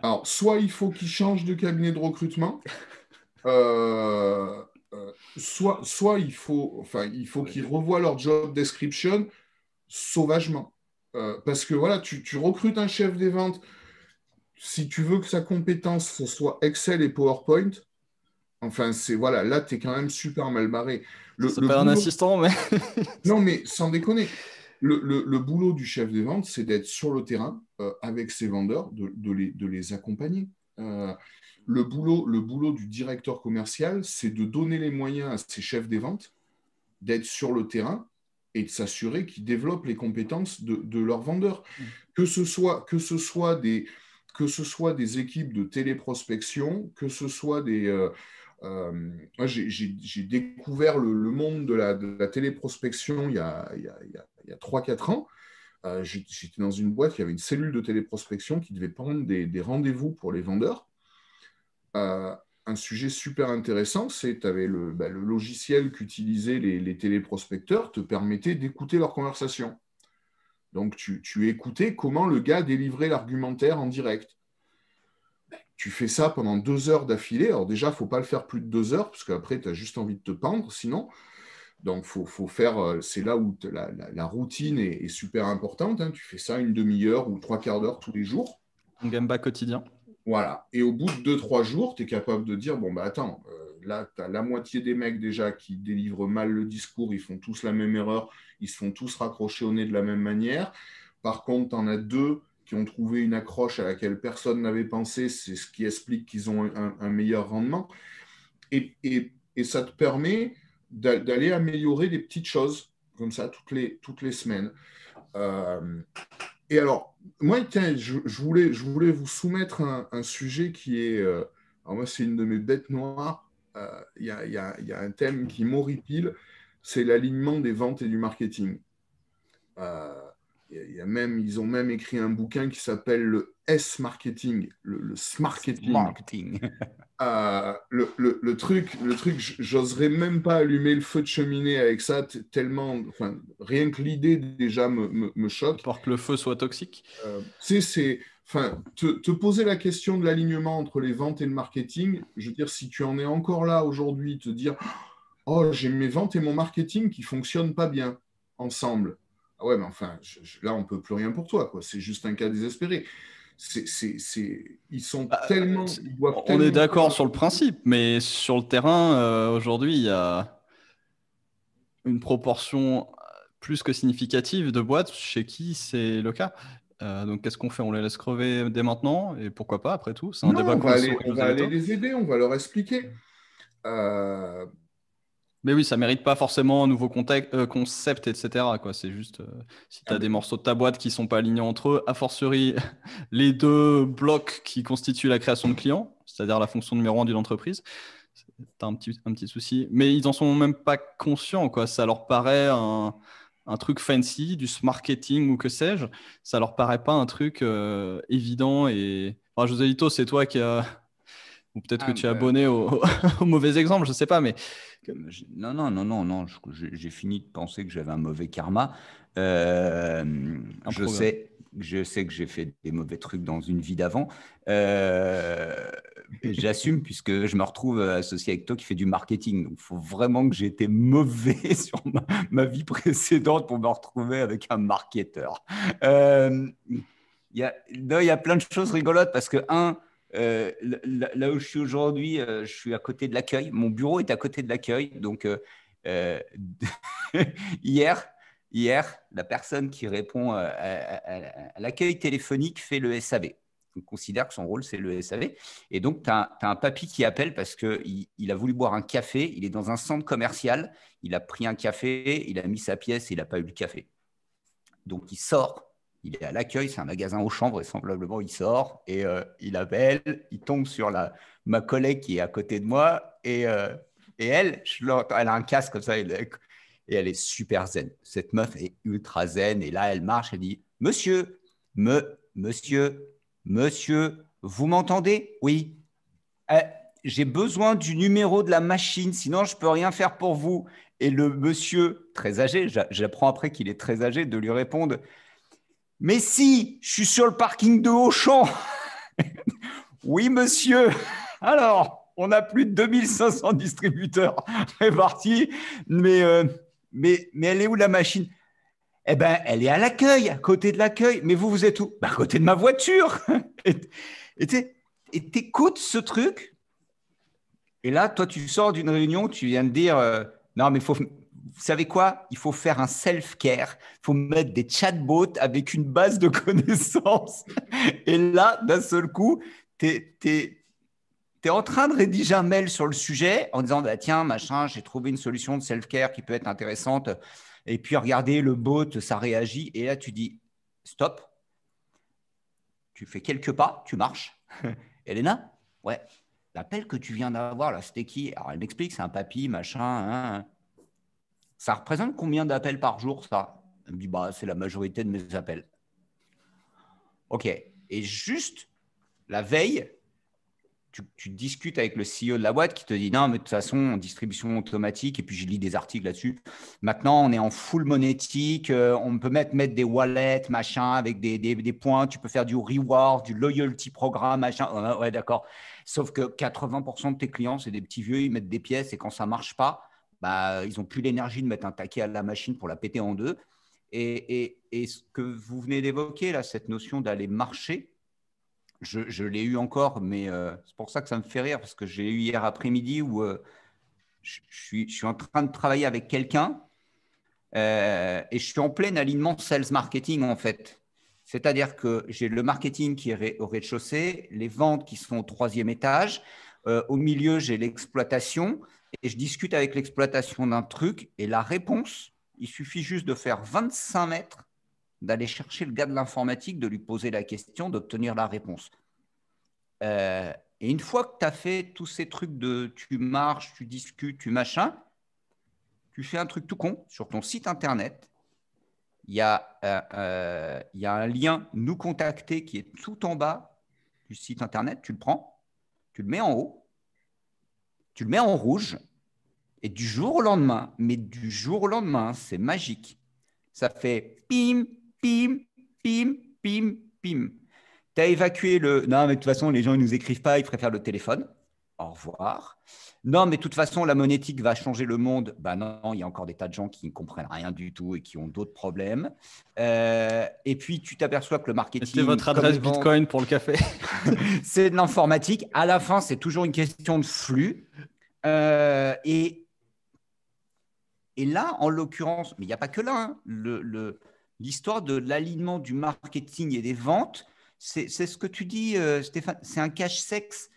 alors, soit il faut qu'ils change de cabinet de recrutement, *laughs* euh, euh, soit, soit il faut, enfin, il faut qu'ils revoient leur job description sauvagement. Euh, parce que voilà, tu, tu, recrutes un chef des ventes. Si tu veux que sa compétence, ce soit Excel et PowerPoint, Enfin, c'est voilà, là, tu es quand même super mal barré. C'est pas un assistant, mais. *laughs* non, mais sans déconner. Le, le, le, boulot du chef des ventes, c'est d'être sur le terrain euh, avec ses vendeurs, de, de, les, de les, accompagner. Euh, le, boulot, le boulot du directeur commercial, c'est de donner les moyens à ses chefs des ventes d'être sur le terrain et de s'assurer qu'ils développent les compétences de, de leurs vendeurs. Mm. Que ce soit, que ce soit, des, que ce soit des équipes de téléprospection, que ce soit des, euh, euh, moi, j'ai découvert le, monde de la, téléprospection il y a, 3-4 ans. Euh, j'étais dans une boîte, il y avait une cellule de téléprospection qui devait prendre des, rendez-vous pour les vendeurs. Euh, un sujet super intéressant, c'est que bah, le, logiciel qu'utilisaient les, les, téléprospecteurs te permettait d'écouter leurs conversations. Donc tu, tu, écoutais comment le gars délivrait l'argumentaire en direct tu fais ça pendant deux heures d'affilée. Alors déjà, il ne faut pas le faire plus de deux heures, parce qu'après, tu as juste envie de te pendre, sinon. Donc, faut, faut faire, euh, c'est là où la, routine est, super importante. Hein. Tu fais ça une demi-heure ou trois quarts d'heure tous les jours. Un gamba quotidien. Voilà. Et au bout de deux, trois jours, tu es capable de dire, bon, bah attends, euh, là, tu as la moitié des mecs déjà qui délivrent mal le discours, ils font tous la même erreur, ils se font tous raccrocher au nez de la même manière. Par contre, tu en as deux ont trouvé une accroche à laquelle personne n'avait pensé. C'est ce qui explique qu'ils ont un, meilleur rendement. Et, ça te permet d'aller améliorer des petites choses comme ça toutes les, toutes les semaines. Euh, et alors, moi, je, voulais, je voulais vous soumettre un, sujet qui est... Euh, alors moi, c'est une de mes bêtes noires. Euh, il y, a, un thème qui m'horripile, c'est l'alignement des ventes et du marketing. Il y a même, ils ont même écrit un bouquin qui s'appelle le S-marketing, le, s Marketing. *laughs* Euh, le, truc, le truc, j'oserais même pas allumer le feu de cheminée avec ça tellement, rien que l'idée déjà me, me, choque. Pour que le feu soit toxique. Euh, c'est, enfin, te, te, poser la question de l'alignement entre les ventes et le marketing. Je veux dire, si tu en es encore là aujourd'hui, te dire, oh, j'ai mes ventes et mon marketing qui fonctionnent pas bien ensemble. Ah ouais, mais enfin, là, on peut plus rien pour toi, quoi. C'est juste un cas désespéré. C'est, c'est, Ils sont bah, tellement. on est d'accord sur le principe, mais sur le terrain, euh, aujourd'hui, il y a une proportion euh, plus que significative de boîtes chez qui c'est le cas. Euh, donc, qu'est-ce qu'on fait On les laisse crever dès maintenant Et pourquoi pas, après tout C'est un débat on va aller les aider, on va leur expliquer. Euh, mais oui, ça mérite pas forcément un nouveau contexte, euh, concept, etc. Quoi. C'est juste euh, si tu as ah, des morceaux de ta boîte qui sont pas alignés entre eux, a fortiori *laughs* les deux blocs qui constituent la création de clients, c'est-à-dire la fonction numéro un d'une entreprise, tu as un petit, un petit souci. Mais ils en sont même pas conscients. Quoi. Ça leur paraît un, un truc fancy, du marketing ou que sais-je. Ça leur paraît pas un truc euh, évident. Et... Enfin, José Lito, c'est toi qui as ou peut-être ah, que tu es bah. abonné *laughs* au, mauvais exemple, je ne sais pas, mais... Non, non, non, non, non, j'ai fini de penser que j'avais un mauvais karma. Euh, je, sais, je sais que j'ai fait des mauvais trucs dans une vie d'avant. Euh, j'assume *laughs* puisque je me retrouve euh, associé avec toi qui fait du marketing. il faut vraiment que j'ai été mauvais *laughs* sur ma, vie précédente pour me retrouver avec un marketeur. Il y a plein de choses rigolotes parce que, un, euh, là, où je suis aujourd'hui, euh, je suis à côté de l'accueil. Mon bureau est à côté de l'accueil. Donc, euh, *laughs* hier, hier, la personne qui répond à, l'accueil téléphonique fait le SAV. On considère que son rôle, c'est le SAV. Et donc, tu as, un papy qui appelle parce qu'il il a voulu boire un café. Il est dans un centre commercial. Il a pris un café, il a mis sa pièce il n'a pas eu le café. Donc, il sort il est à l'accueil, c'est un magasin aux et vraisemblablement, il sort et euh, il appelle, il tombe sur la, ma collègue qui est à côté de moi et, euh, elle, elle a un casque comme ça et elle est super zen. Cette meuf est ultra zen et là, elle marche, elle dit Monsieur, me, monsieur, monsieur, vous m'entendez Oui. Euh, j'ai besoin du numéro de la machine, sinon je ne peux rien faire pour vous. Et le monsieur, très âgé, j'apprends après qu'il est très âgé, de lui répondre mais si, je suis sur le parking de Auchan. *laughs* oui, monsieur. Alors, on a plus de 2500 distributeurs répartis, *laughs* mais, euh, mais, mais elle est où la machine Eh bien, elle est à l'accueil, à côté de l'accueil. Mais vous, vous êtes où ben, À côté de ma voiture. *laughs* et écoutes ce truc. Et là, toi, tu sors d'une réunion, tu viens de dire euh, Non, mais il faut, vous savez quoi Il faut faire un self-care. Il faut mettre des chatbots avec une base de *laughs* connaissances. Et là, d'un seul coup, tu es, es, en train de rédiger un mail sur le sujet en disant bah, Tiens, machin, j'ai trouvé une solution de self-care qui peut être intéressante. Et puis, regardez, le bot, ça réagit. Et là, tu dis Stop. Tu fais quelques pas, tu marches. *laughs* Elena Ouais. L'appel que tu viens d'avoir, là, c'était qui Alors, elle m'explique, c'est un papy, machin. hein. hein. Ça représente combien d'appels par jour, ça Elle me dit, bah, c'est la majorité de mes appels. OK. Et juste la veille, tu, discutes avec le CEO de la boîte qui te dit non, mais de toute façon, distribution automatique, et puis je lis des articles là-dessus. Maintenant, on est en full monétique, euh, on peut mettre, mettre des wallets, machin, avec des, points, tu peux faire du reward, du loyalty programme, machin. Ouais, ouais d'accord. Sauf que 80% de tes clients, c'est des petits vieux, ils mettent des pièces, et quand ça marche pas, bah, ils n'ont plus l'énergie de mettre un taquet à la machine pour la péter en deux. Et, ce que vous venez d'évoquer, là, cette notion d'aller marcher, je, l'ai eu encore, mais euh, c'est pour ça que ça me fait rire, parce que j'ai eu hier après-midi où euh, je, suis, en train de travailler avec quelqu'un euh, et je suis en plein alignement sales marketing, en fait. C'est-à-dire que j'ai le marketing qui est au rez-de-chaussée, les ventes qui sont au troisième étage, au milieu, j'ai l'exploitation, et je discute avec l'exploitation d'un truc et la réponse, il suffit juste de faire 25 mètres, d'aller chercher le gars de l'informatique, de lui poser la question, d'obtenir la réponse. Euh, et une fois que tu as fait tous ces trucs de tu marches, tu discutes, tu machin, tu fais un truc tout con sur ton site internet. Il euh, euh, il y a un lien nous contacter qui est tout en bas du site internet. Tu le prends, tu le mets en haut, tu le mets en rouge, et du jour au lendemain, mais du jour au lendemain, c'est magique. Ça fait pim, pim, pim, pim, pim. Tu as évacué le. Non, mais de toute façon, les gens, ils nous écrivent pas, ils préfèrent le téléphone. Au revoir. Non, mais de toute façon, la monétique va changer le monde. Ben non, il y a encore des tas de gens qui ne comprennent rien du tout et qui ont d'autres problèmes. Euh, et puis, tu t'aperçois que le marketing. C'est votre adresse Bitcoin pour le café. *laughs* c'est de l'informatique. À la fin, c'est toujours une question de flux. Euh, et, et là, en l'occurrence, mais il n'y a pas que là, hein, Le l'histoire de l'alignement du marketing et des ventes, c'est ce que tu dis, euh, Stéphane, c'est un cash sexe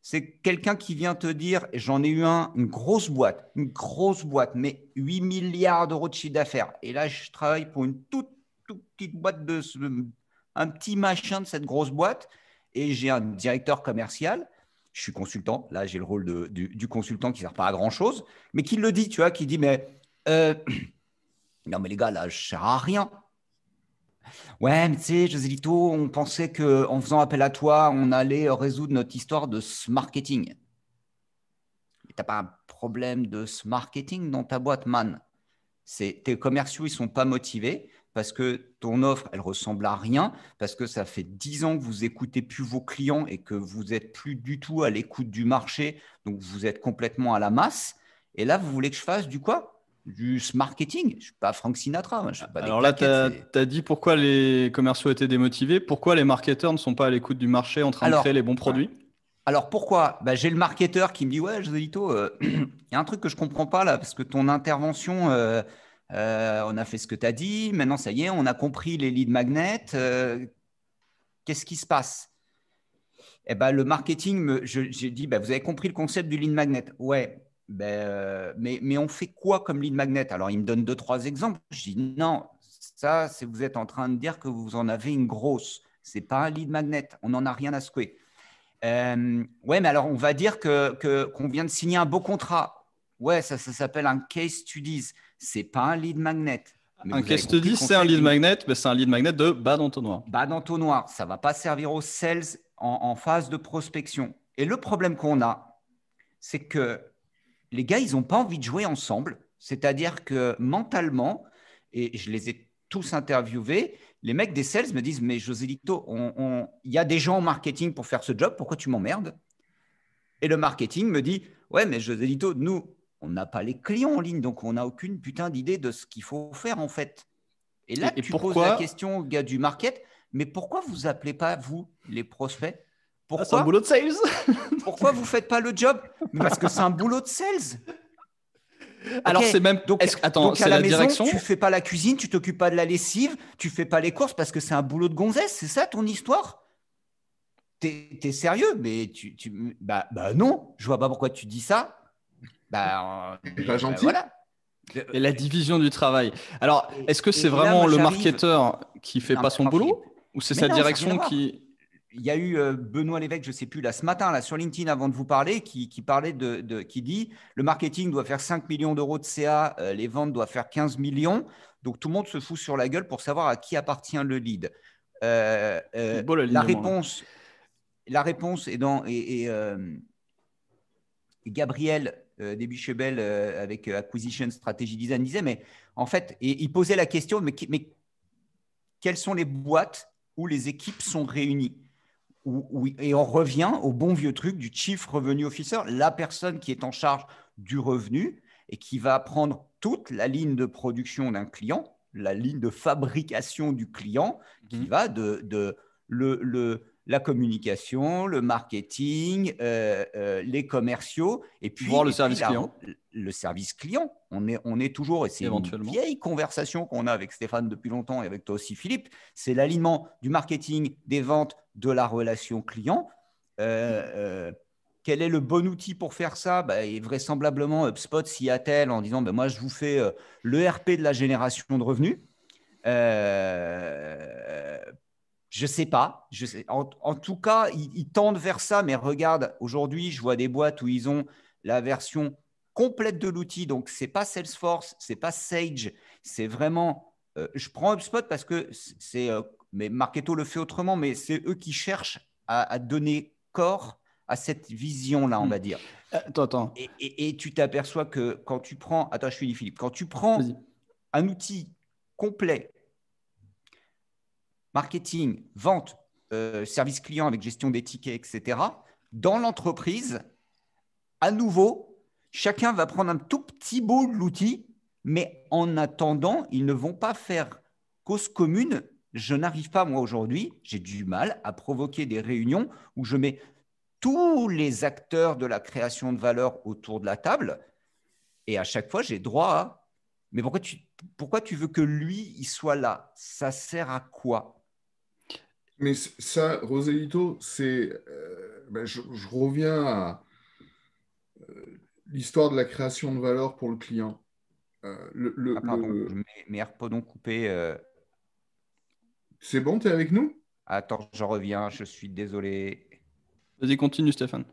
C'est quelqu'un qui vient te dire, j'en ai eu un, une grosse boîte, une grosse boîte, mais 8 milliards d'euros de chiffre d'affaires. Et là, je travaille pour une toute, toute petite boîte de un petit machin de cette grosse boîte et j'ai un directeur commercial je suis consultant, là j'ai le rôle du, consultant qui ne sert pas à grand-chose, mais qui le dit, tu vois, qui dit, mais euh, *clears throat* non mais les gars, là je ne sers à rien. Ouais, mais tu sais, Lito, on pensait qu'en faisant appel à toi, on allait résoudre notre histoire de marketing. Mais t'as pas un problème de marketing dans ta boîte, man. tes commerciaux, ils ne sont pas motivés parce que ton offre, elle ressemble à rien, parce que ça fait 10 ans que vous écoutez plus vos clients et que vous n'êtes plus du tout à l'écoute du marché, donc vous êtes complètement à la masse. Et là, vous voulez que je fasse du quoi du marketing. Je ne suis pas Frank Sinatra. Alors là, tu as, dit pourquoi les commerciaux étaient démotivés, pourquoi les marketeurs ne sont pas à l'écoute du marché en train de créer les bons produits. Alors pourquoi bah, J'ai le marketeur qui me dit Ouais, Joselito, euh, *clears throat* il y a un truc que je ne comprends pas là, parce que ton intervention, euh, euh, on a fait ce que tu as dit. Maintenant, ça y est, on a compris les lead magnets. Euh, qu'est-ce qui se passe eh ben, le marketing, j'ai dit, ben, vous avez compris le concept du lead magnet. Ouais, ben, euh, mais, on fait quoi comme lead magnet Alors, il me donne deux, trois exemples. Je dis, non, ça, c'est vous êtes en train de dire que vous en avez une grosse. Ce n'est pas un lead magnet. On n'en a rien à secouer. Euh, ouais, mais alors, on va dire qu'on que, vient de signer un beau contrat. Ouais, ça, ça s'appelle un case studies c'est pas un lead magnet. qu'est-ce tu dis c'est un lead magnet mais C'est un lead magnet de bas d'entonnoir. Bas d'entonnoir, ça va pas servir aux sales en, en phase de prospection. Et le problème qu'on a, c'est que les gars, ils n'ont pas envie de jouer ensemble. C'est-à-dire que mentalement, et je les ai tous interviewés, les mecs des sales me disent Mais José Lito, il y a des gens en marketing pour faire ce job, pourquoi tu m'emmerdes Et le marketing me dit Ouais, mais José Lito, nous, on n'a pas les clients en ligne, donc on n'a aucune putain d'idée de ce qu'il faut faire en fait. Et là, tu poses la question au gars du market, mais pourquoi vous appelez pas, vous, les prospects pourquoi... Ah, c'est un boulot de sales *laughs* Pourquoi vous faites pas le job Parce que c'est un boulot de sales *laughs* alors c'est même donc attends c'est la, direction. Maison, tu fais pas la cuisine, tu t'occupes pas de la lessive, tu fais pas les courses parce que c'est un boulot de gonzesse, c'est ça ton histoire T'es es sérieux Mais tu, Bah, bah non, je vois pas pourquoi tu dis ça. Bah, pas bah, gentil. Et la division du travail. Alors, est-ce que c'est vraiment le marketeur qui fait pas son boulot ou c'est sa direction qui il y a eu euh, Benoît Lévesque, je ne sais plus, là ce matin, là, sur LinkedIn, avant de vous parler, qui, parlait de, qui dit le marketing doit faire 5 millions d'euros de CA, euh, les ventes doivent faire 15 millions. Donc tout le monde se fout sur la gueule pour savoir à qui appartient le lead. Euh, la, réponse, la réponse est dans. et Gabriel euh, Debbie Chebel euh, avec euh, Acquisition Strategy Design disait, mais en fait, il posait la question, mais, mais quelles sont les boîtes où les équipes sont réunies Et on revient au bon vieux truc du Chief Revenue Officer, la personne qui est en charge du revenu et qui va prendre toute la ligne de production d'un client, la ligne de fabrication du client, qui mhm. va de, le la communication, le marketing, euh, euh, les commerciaux, et puis le service client. le service client, on est, on est toujours, et c'est une vieille conversation qu'on a avec Stéphane depuis longtemps et avec toi aussi Philippe, c'est l'alignement du marketing, des ventes, de la relation client. Euh, quel est le bon outil pour faire ça bah, Et vraisemblablement, HubSpot s'y attelle en disant bah, Moi, je vous fais le RP de la génération de revenus. Je sais pas. en, tout cas, ils, tendent vers ça. Mais regarde, aujourd'hui, je vois des boîtes où ils ont la version complète de l'outil. Donc, c'est pas Salesforce, c'est pas Sage. C'est vraiment. Euh, je prends HubSpot parce que c'est. Euh, mais Marketo le fait autrement, mais c'est eux qui cherchent à, donner corps à cette vision-là, on hmm. va dire. Euh, attends, attends. Et, tu t'aperçois que quand tu prends. Attends, je suis Philippe. Quand tu prends un outil complet marketing, vente, euh, service client avec gestion des tickets, etc., dans l'entreprise, à nouveau, chacun va prendre un tout petit bout de l'outil, mais en attendant, ils ne vont pas faire cause commune. Je n'arrive pas, moi, aujourd'hui, j'ai du mal à provoquer des réunions où je mets tous les acteurs de la création de valeur autour de la table. Et à chaque fois, j'ai droit à mais pourquoi tu, pourquoi tu veux que lui, il soit là Ça sert à quoi mais ça, Roselito, c'est. Euh, ben, je, reviens à l'histoire de la création de valeur pour le client. le, pardon, C'est bon, tu es avec nous Attends, je reviens, je suis désolé. Vas-y, continue, Stéphane.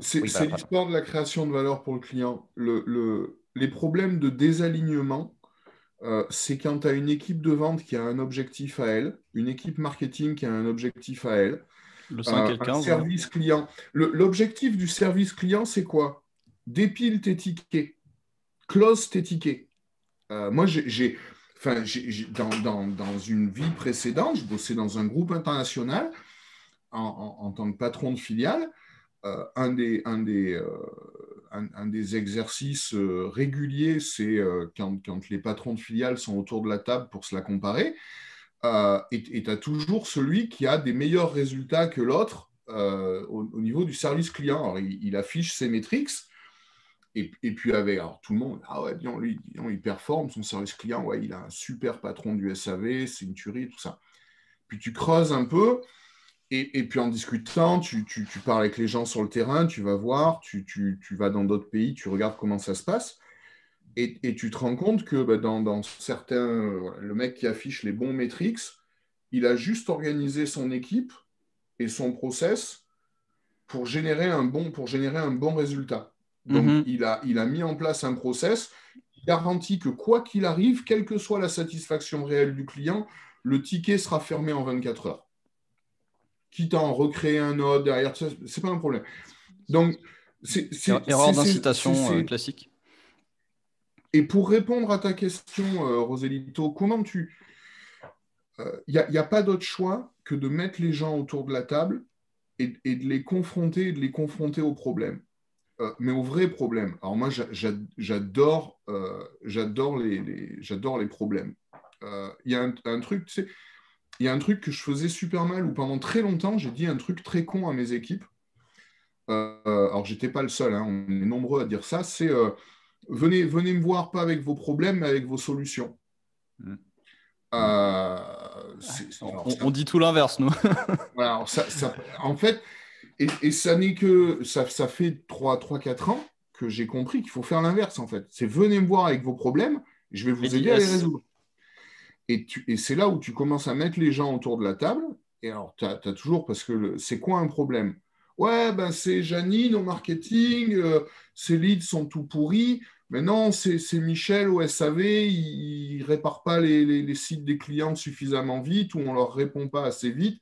C'est l'histoire de la création de valeur pour le client. les problèmes de désalignement euh, c'est quand tu as une équipe de vente qui a un objectif à elle, une équipe marketing qui a un objectif à elle. Le euh, un hein. service client. L'objectif du service client, c'est quoi Dépile tes tickets, close tes tickets. Euh, moi, j'ai, enfin, dans, dans, dans, une vie précédente, je bossais dans un groupe international en, tant que patron de filiale. un des, un des, un, des exercices euh, réguliers, c'est euh, quand, les patrons de filiales sont autour de la table pour se la comparer. Euh, et tu as toujours celui qui a des meilleurs résultats que l'autre au, niveau du service client. Alors, il, affiche ses métriques, et, puis avec alors, tout le monde, ah ouais, lui, il performe, son service client, ouais, il a un super patron du SAV, c'est une tuerie, tout ça. Puis tu creuses un peu, et, puis en discutant, tu, parles avec les gens sur le terrain, tu vas voir, tu, vas dans d'autres pays, tu regardes comment ça se passe. Et, tu te rends compte que bah, dans, certains, le mec qui affiche les bons métriques, il a juste organisé son équipe et son process pour générer un bon, pour générer un bon résultat. Donc, mhm. il, a, il a mis en place un process qui garantit que quoi qu'il arrive, quelle que soit la satisfaction réelle du client, le ticket sera fermé en 24 heures quitte à en recréer un autre derrière, Ce c'est pas un problème. Donc, c'est. Erreur d'incitation euh, classique. Et pour répondre à ta question, euh, Roselito, comment tu. Il euh, n'y a, pas d'autre choix que de mettre les gens autour de la table et, de les confronter et de les confronter au problème. mais aux vrai problème. Alors moi, j'adore, j'adore les, j'adore les problèmes. Il y a un, un truc, tu sais, il y a un truc que je faisais super mal où pendant très longtemps, j'ai dit un truc très con à mes équipes. Euh, euh, alors, alors, n'étais pas le seul, hein, on est nombreux à dire ça. C'est euh, venez, venez me voir pas avec vos problèmes, mais avec vos solutions. Hmm. Hmm. on, dit tout l'inverse, nous. *laughs* en fait, et, ça n'est que ça, ça fait 3-4 ans que j'ai compris qu'il faut faire l'inverse en fait. C'est venez me voir avec vos problèmes, je vais vous aider à les résoudre. Et, c'est là où tu commences à mettre les gens autour de la table. Et alors, tu as, toujours, parce que c'est quoi un problème Ouais, ben c'est Janine au marketing, euh, ses leads sont tout pourris. Mais non, c'est Michel au SAV, il ne répare pas les, sites des clients suffisamment vite ou on ne leur répond pas assez vite.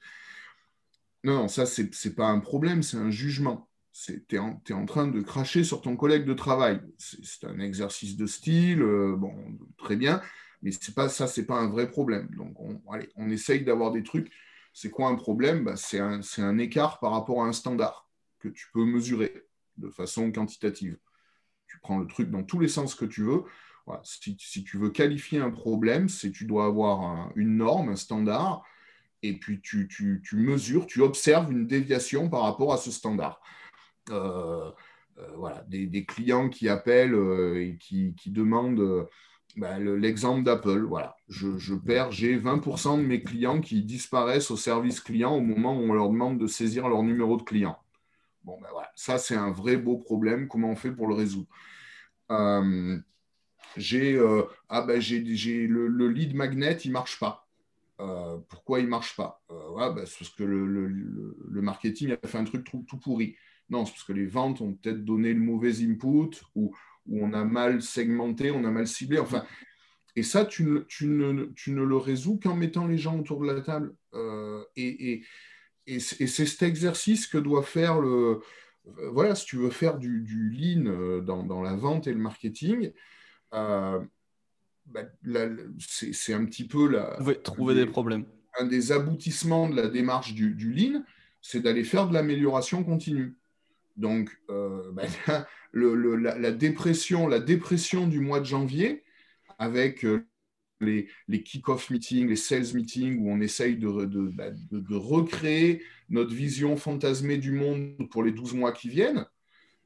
Non, ça, ce n'est pas un problème, c'est un jugement. Tu es, en train de cracher sur ton collègue de travail. C'est un exercice de style, euh, bon, très bien. Mais c'est pas, ça, ce n'est pas un vrai problème. Donc, on, on essaye d'avoir des trucs. C'est quoi un problème bah, c'est, un, un écart par rapport à un standard que tu peux mesurer de façon quantitative. Tu prends le truc dans tous les sens que tu veux. Si, si, tu veux qualifier un problème, c'est tu dois avoir une norme, un standard, et puis tu, tu, tu, mesures, tu observes une déviation par rapport à ce standard. Euh, euh, voilà, des, clients qui appellent euh, et qui, qui demandent bah, l'exemple d'Apple, voilà. Je, perds, j'ai 20% de mes clients qui disparaissent au service client au moment où on leur demande de saisir leur numéro de client. Bon, ben voilà, ça c'est un vrai beau problème. Comment on fait pour le résoudre euh, J'ai euh, ah ben, le, le, lead magnet, il ne marche pas. Euh, pourquoi il ne marche pas C'est parce que le, marketing a fait un truc tout, tout pourri. Non, c'est parce que les ventes ont peut-être donné le mauvais input ou où on a mal segmenté, on a mal ciblé. Enfin, et ça, tu ne, tu ne, le résous qu'en mettant les gens autour de la table. Euh, et, c'est cet exercice que doit faire le. Euh, voilà, si tu veux faire du, lean euh, dans, la vente et le marketing, bah, c'est un petit peu la. Trouver, des, problèmes. Un des aboutissements de la démarche du lean, c'est d'aller faire de l'amélioration continue. Donc, euh, *laughs* ben, la, dépression, la dépression du mois de janvier, avec euh, les, kick-off meetings, les sales meetings, où on essaye de, ben, recréer notre vision fantasmée du monde pour les 12 mois qui viennent.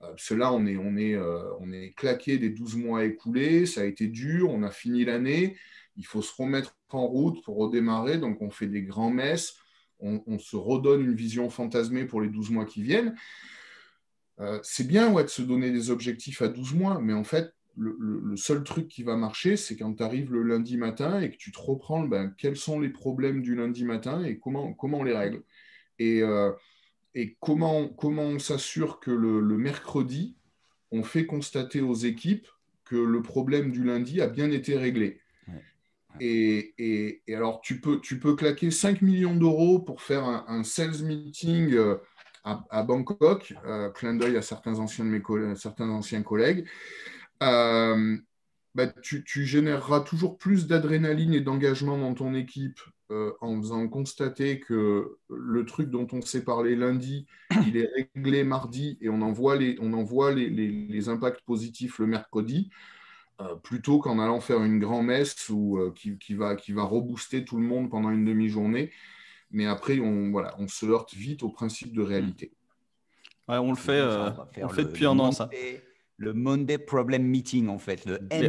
Euh, cela, on est, on, claqué des 12 mois écoulés, ça a été dur, on a fini l'année, il faut se remettre en route pour redémarrer, donc on fait des grands messes, on, on se redonne une vision fantasmée pour les 12 mois qui viennent. Euh, c'est bien ouais, de se donner des objectifs à 12 mois, mais en fait, le, seul truc qui va marcher, c'est quand tu arrives le lundi matin et que tu te reprends ben, quels sont les problèmes du lundi matin et comment, on les règle. Et, euh, comment, on s'assure que le, mercredi, on fait constater aux équipes que le problème du lundi a bien été réglé. Et, alors, tu peux, claquer 5 millions d'euros pour faire un, sales meeting euh, à, Bangkok. plein euh, clin d'œil à certains anciens, de collègues, certains anciens collègues. Euh, bah, tu, tu, généreras toujours plus d'adrénaline et d'engagement dans ton équipe euh, en faisant constater que le truc dont on s'est parlé lundi, il est réglé mardi et on en voit les, on les, impacts positifs le mercredi plutôt qu'en allant faire une grand-messe ou qui, va, qui va rebooster tout le monde pendant une demi-journée mais après, on, voilà, on se heurte vite au principe de réalité. Mm. Ouais, on le fait, euh, fait depuis un an, ça. Le Monday Problem Meeting, en fait, On,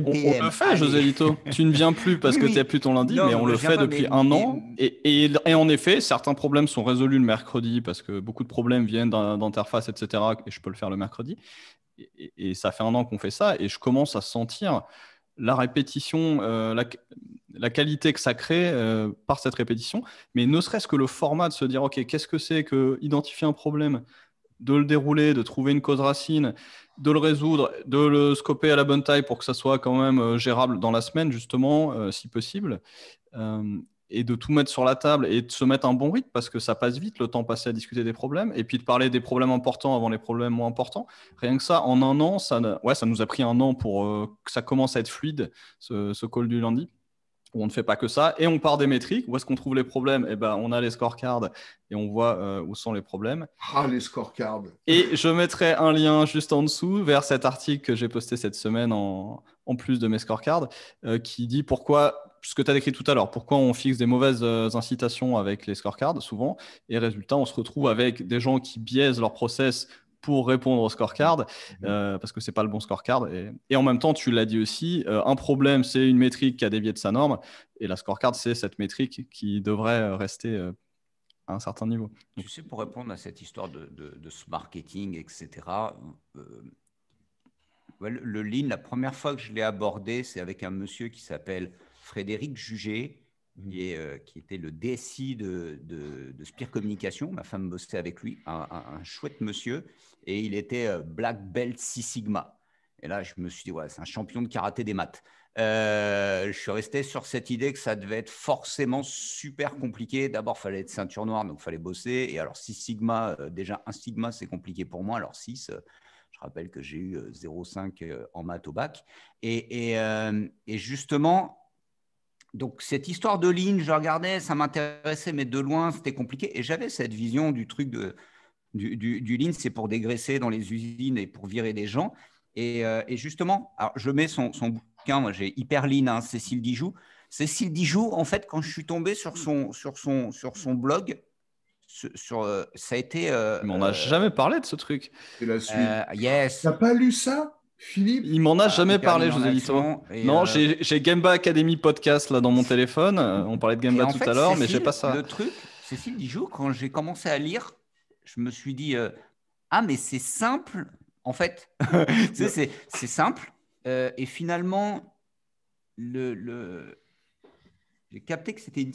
le fait, José Lito. tu ne viens plus parce que tu n'as plus ton lundi, mais on le fait depuis un an. Et, et, en effet, certains problèmes sont résolus le mercredi parce que beaucoup de problèmes viennent d'interface, etc. Et je peux le faire le mercredi. Et, ça fait un an qu'on fait ça. Et je commence à sentir la répétition, euh, la, la qualité que ça crée euh, par cette répétition, mais ne serait-ce que le format de se dire, OK, qu'est-ce que c'est que identifier un problème, de le dérouler, de trouver une cause racine, de le résoudre, de le scoper à la bonne taille pour que ça soit quand même euh, gérable dans la semaine, justement, euh, si possible, et de tout mettre sur la table et de se mettre un bon rythme parce que ça passe vite, le temps passé à discuter des problèmes, et puis de parler des problèmes importants avant les problèmes moins importants. Rien que ça, en un an, ça, ouais, ça nous a pris un an pour que ça commence à être fluide, ce, ce call du lundi on ne fait pas que ça, et on part des métriques. Où est-ce qu'on trouve les problèmes Eh ben, on a les scorecards et on voit euh, où sont les problèmes. Ah, les scorecards Et je mettrai un lien juste en dessous vers cet article que j'ai posté cette semaine en, plus de mes scorecards, euh, qui dit pourquoi, ce que tu as décrit tout à l'heure, pourquoi on fixe des mauvaises euh, incitations avec les scorecards souvent, et résultat, on se retrouve avec des gens qui biaisent leur process pour répondre au scorecard, mmh. euh, parce que c'est pas le bon scorecard. Et, en même temps, tu l'as dit aussi, euh, un problème, c'est une métrique qui a dévié de sa norme, et la scorecard, c'est cette métrique qui devrait euh, rester à un certain niveau. Tu sais, pour répondre à cette histoire de, ce marketing, etc., le, le lean, la première fois que je l'ai abordé, c'est avec un monsieur qui s'appelle Frédéric Jugé, Mmh. Euh, qui, était le DSI de, Spire Communication. Ma femme bossait avec lui, un, chouette monsieur, et il était euh, Black Belt Six Sigma. Et là, je me suis dit, ouais, c'est un champion de karaté des maths. Euh, je suis resté sur cette idée que ça devait être forcément super compliqué. D'abord, fallait être ceinture noire, donc il fallait bosser. Et alors, Six sigma, déjà un sigma, c'est compliqué pour moi. Alors 6, je rappelle que j'ai eu 0,5 en maths au bac. Et, et justement, donc cette histoire de ligne, je regardais, ça m'intéressait, mais de loin, c'était compliqué. Et j'avais cette vision du truc de, du, du, lean, c'est pour dégraisser dans les usines et pour virer des gens. Et, euh, justement, je mets son, bouquin, moi j'ai hyper lean, hein, Cécile Dijoux. Cécile Dijoux, en fait, quand je suis tombé sur son, sur sur son blog, euh, ça a été. Euh, mais on n'a jamais parlé de ce truc. C'est la suite. yes. pas lu ça Philippe. Il m'en a ah, jamais parlé, José Non, euh, j'ai Gamba Academy podcast là dans mon téléphone. Euh, on parlait de Gamba tout à l'heure, mais j'ai pas ça. Le truc, Cécile Dijoux, quand j'ai commencé à lire, je me suis dit euh, ah mais c'est simple en fait. *laughs* c'est simple et finalement le, j'ai capté que c'était une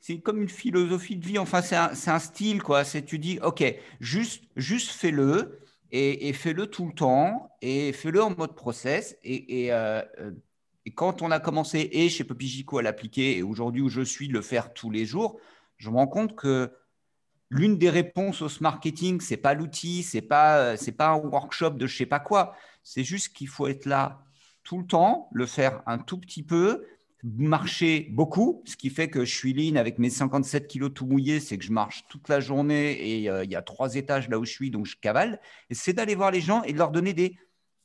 c'est comme une philosophie de vie. Enfin, c'est un, un, style, quoi. C'est tu dis, ok, juste, juste fais-le et, fais-le tout le temps et fais-le en mode process. Et, euh, quand on a commencé et chez Popijico, à l'appliquer et aujourd'hui où je suis le faire tous les jours, je me rends compte que l'une des réponses au smart marketing, c'est pas l'outil, c'est pas euh, c'est pas un workshop de je sais pas quoi. C'est juste qu'il faut être là tout le temps, le faire un tout petit peu marcher beaucoup, ce qui fait que je suis lean avec mes 57 kilos tout mouillés, c'est que je marche toute la journée et euh, il y a trois étages là où je suis, donc je cavale. c'est d'aller voir les gens et de leur donner des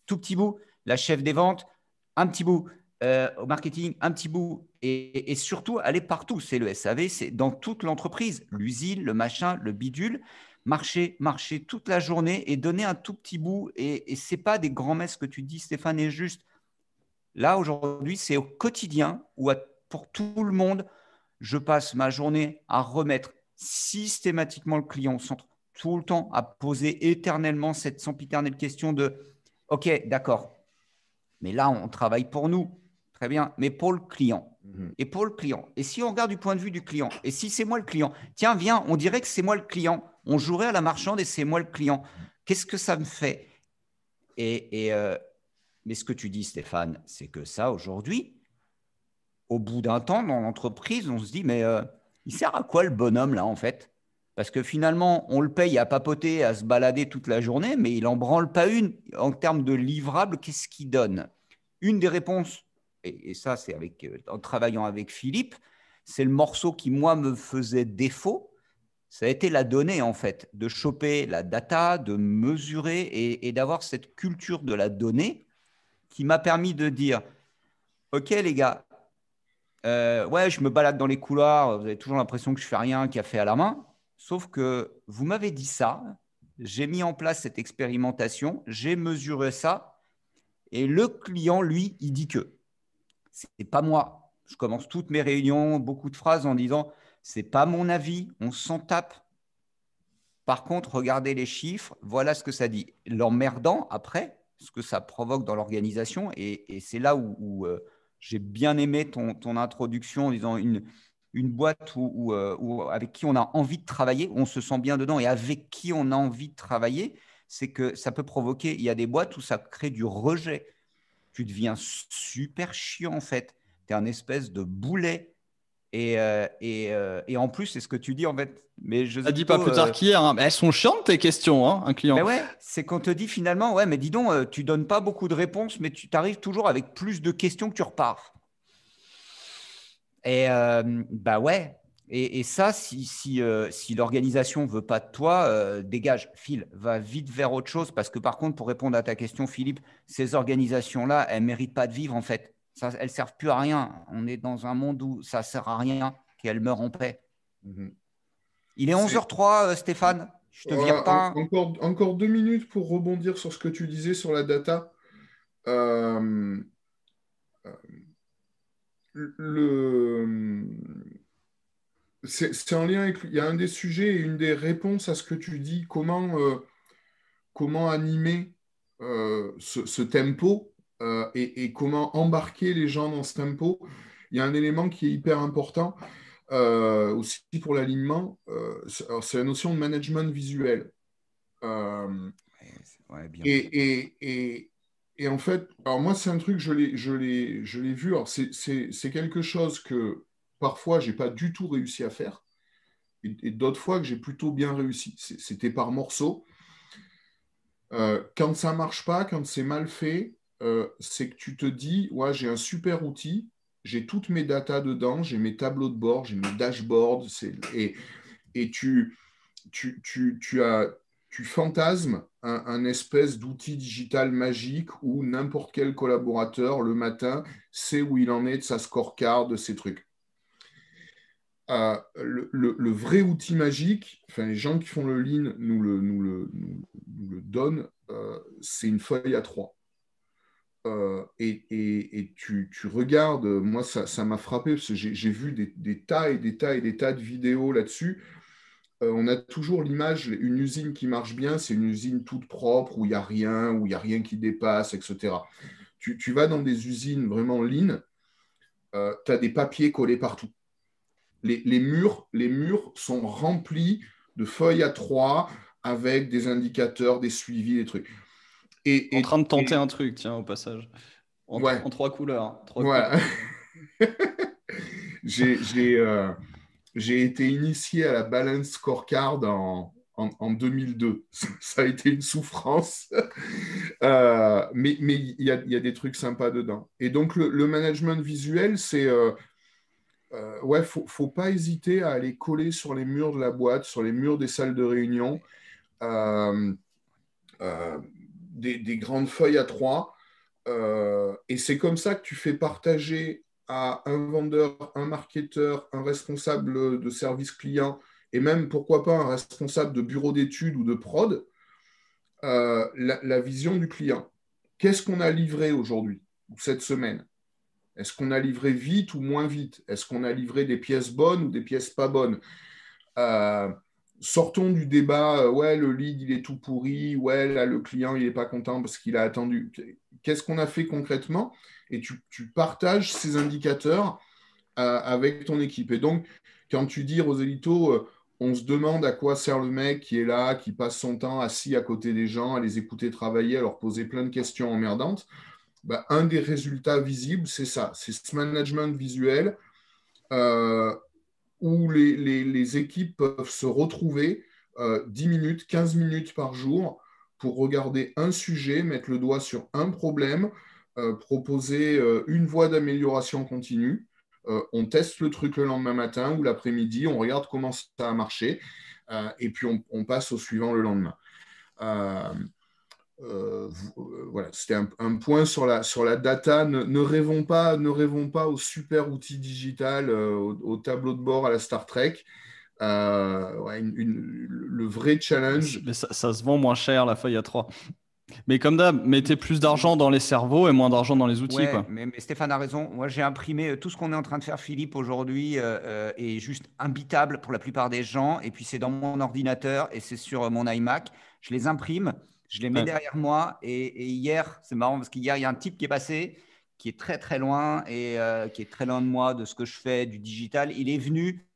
tout petits bouts. La chef des ventes, un petit bout. Euh, au marketing, un petit bout. Et, surtout, aller partout. C'est le SAV, c'est dans toute l'entreprise, l'usine, le machin, le bidule. Marcher, marcher toute la journée et donner un tout petit bout. Et, et c'est pas des grands messes que tu dis, Stéphane, est juste Là, aujourd'hui, c'est au quotidien ou pour tout le monde, je passe ma journée à remettre systématiquement le client au centre, tout le temps, à poser éternellement cette sempiternelle question de OK, d'accord, mais là, on travaille pour nous. Très bien, mais pour le client. Mhm. Et pour le client. Et si on regarde du point de vue du client, et si c'est moi le client, tiens, viens, on dirait que c'est moi le client. On jouerait à la marchande et c'est moi le client. Qu'est-ce que ça me fait et, euh, mais ce que tu dis, Stéphane, c'est que ça, aujourd'hui, au bout d'un temps, dans l'entreprise, on se dit, mais euh, il sert à quoi le bonhomme, là, en fait Parce que finalement, on le paye à papoter, à se balader toute la journée, mais il n'en branle pas une en termes de livrable, qu'est-ce qu'il donne Une des réponses, et, ça, c'est avec, euh, en travaillant avec Philippe, c'est le morceau qui, moi, me faisait défaut. Ça a été la donnée, en fait, de choper la data, de mesurer et, et d'avoir cette culture de la donnée qui m'a permis de dire Ok, les gars, euh, ouais, je me balade dans les couloirs, vous avez toujours l'impression que je fais rien, café à la main. Sauf que vous m'avez dit ça, j'ai mis en place cette expérimentation, j'ai mesuré ça, et le client, lui, il dit que. C'est pas moi. Je commence toutes mes réunions, beaucoup de phrases en disant c'est pas mon avis, on s'en tape. Par contre, regardez les chiffres, voilà ce que ça dit. L'emmerdant, après, ce que ça provoque dans l'organisation. Et, c'est là où, euh, j'ai bien aimé ton, ton, introduction en disant une, une boîte euh, où, avec qui on a envie de travailler, où on se sent bien dedans et avec qui on a envie de travailler, c'est que ça peut provoquer, il y a des boîtes où ça crée du rejet. Tu deviens super chiant en fait. Tu es un espèce de boulet euh, euh, et, en plus, c'est ce que tu dis en fait. Mais je dit pas plus tard euh, qu'hier. Hein. Elles sont chiantes tes questions, hein, un client. Ben ouais, c'est qu'on te dit finalement, ouais, mais dis donc, tu donnes pas beaucoup de réponses, mais tu arrives toujours avec plus de questions que tu repars. Et bah ouais. Et, ça, si, si, si l'organisation veut pas de toi, dégage, file, va vite vers autre chose. Parce que par contre, pour répondre à ta question, Philippe, ces organisations-là, elles ne méritent pas de vivre en fait elles elles servent plus à rien. On est dans un monde où ça sert à rien qu'elles meurent en paix. Mhm. Il est, 11h03, euh, Stéphane. Je te pas. encore, deux minutes pour rebondir sur ce que tu disais sur la data. Euh, euh, le, c'est en lien avec. Il y a un des sujets et une des réponses à ce que tu dis. Comment, comment animer ce, tempo euh, et, comment embarquer les gens dans ce tempo. Il y a un élément qui est hyper important euh, aussi pour l'alignement, euh, c'est la notion de management visuel. Et, en fait, alors moi, c'est un truc, je l'ai, je l'ai, vu. c'est, quelque chose que parfois, je n'ai pas du tout réussi à faire. Et, d'autres fois que j'ai plutôt bien réussi. C'était par morceaux. quand ça marche pas, quand c'est mal fait, euh, c'est que tu te dis, ouais, j'ai un super outil, j'ai toutes mes datas dedans, j'ai mes tableaux de bord, j'ai mes dashboards, et, et tu, tu, tu, as, tu fantasmes un, espèce d'outil digital magique où n'importe quel collaborateur, le matin, sait où il en est de sa scorecard, de ses trucs. Euh, le, vrai outil magique, les gens qui font le lean nous le, nous le, donnent, euh, c'est une feuille à trois. Euh, et, tu, regardes, euh, moi ça, ça m'a frappé parce que j'ai vu des, tas et des tas et des tas de vidéos là-dessus. Euh, on a toujours l'image, une usine qui marche bien, c'est une usine toute propre où il n'y a rien, où il n'y a rien qui dépasse, etc. Tu, vas dans des usines vraiment lean, tu as des papiers collés partout. Les, murs, les murs sont remplis de feuilles à trois avec des indicateurs, des suivis, des trucs en train de tenter un truc, tiens, au passage. En, trois couleurs. *laughs* Euh, j'ai été initié à la balance scorecard en, 2002. *laughs* Ça a été une souffrance. *laughs* Euh, mais il y, a, des trucs sympas dedans. Et donc, le, management visuel, c'est. Euh, euh ouais, faut, pas hésiter à aller coller sur les murs de la boîte, sur les murs des salles de réunion des, grandes feuilles à trois. Euh, et c'est comme ça que tu fais partager à un vendeur, un marketeur, un responsable de service client et même, pourquoi pas, un responsable de bureau d'études ou de prod, euh, la, vision du client. Qu'est-ce qu'on a livré aujourd'hui ou cette semaine Est-ce qu'on a livré vite ou moins vite Est-ce qu'on a livré des pièces bonnes ou des pièces pas bonnes euh, sortons du débat, euh, ouais, le lead, il est tout pourri, ouais, là, le client, il n'est pas content parce qu'il a attendu. Qu'est-ce qu'on a fait concrètement Et tu, partages ces indicateurs euh, avec ton équipe. Et donc, quand tu dis, aux euh, on se demande à quoi sert le mec qui est là, qui passe son temps assis à côté des gens, à les écouter travailler, à leur poser plein de questions emmerdantes, bah, un des résultats visibles, c'est ça, c'est ce management visuel où les, équipes peuvent se retrouver 10 euh, minutes, 15 minutes par jour pour regarder un sujet, mettre le doigt sur un problème, euh, proposer euh, une voie d'amélioration continue. on teste le truc le lendemain matin ou l'après-midi, on regarde comment ça a marché, et puis on, passe au suivant le lendemain. Euh, euh, voilà, c'était un, point sur la, sur la data. Ne, rêvons pas, ne rêvons pas euh, au super outil digital, au, tableau de bord à la Star Trek. le vrai challenge. Mais ça, se vend moins cher la feuille a 3. Mais comme d'hab, mettez plus d'argent dans les cerveaux et moins d'argent dans les outils. Mais, Stéphane a raison. Moi, j'ai imprimé tout ce qu'on est en train de faire, Philippe, aujourd'hui, est juste imbitable pour la plupart des gens. Et puis, c'est dans mon ordinateur et c'est sur mon iMac. Je les imprime. Je les mets derrière moi. Et, hier, c'est marrant parce qu'hier, il y a un type qui est passé, qui est très très loin et euh, qui est très loin de moi, de ce que je fais, du digital. Il est venu,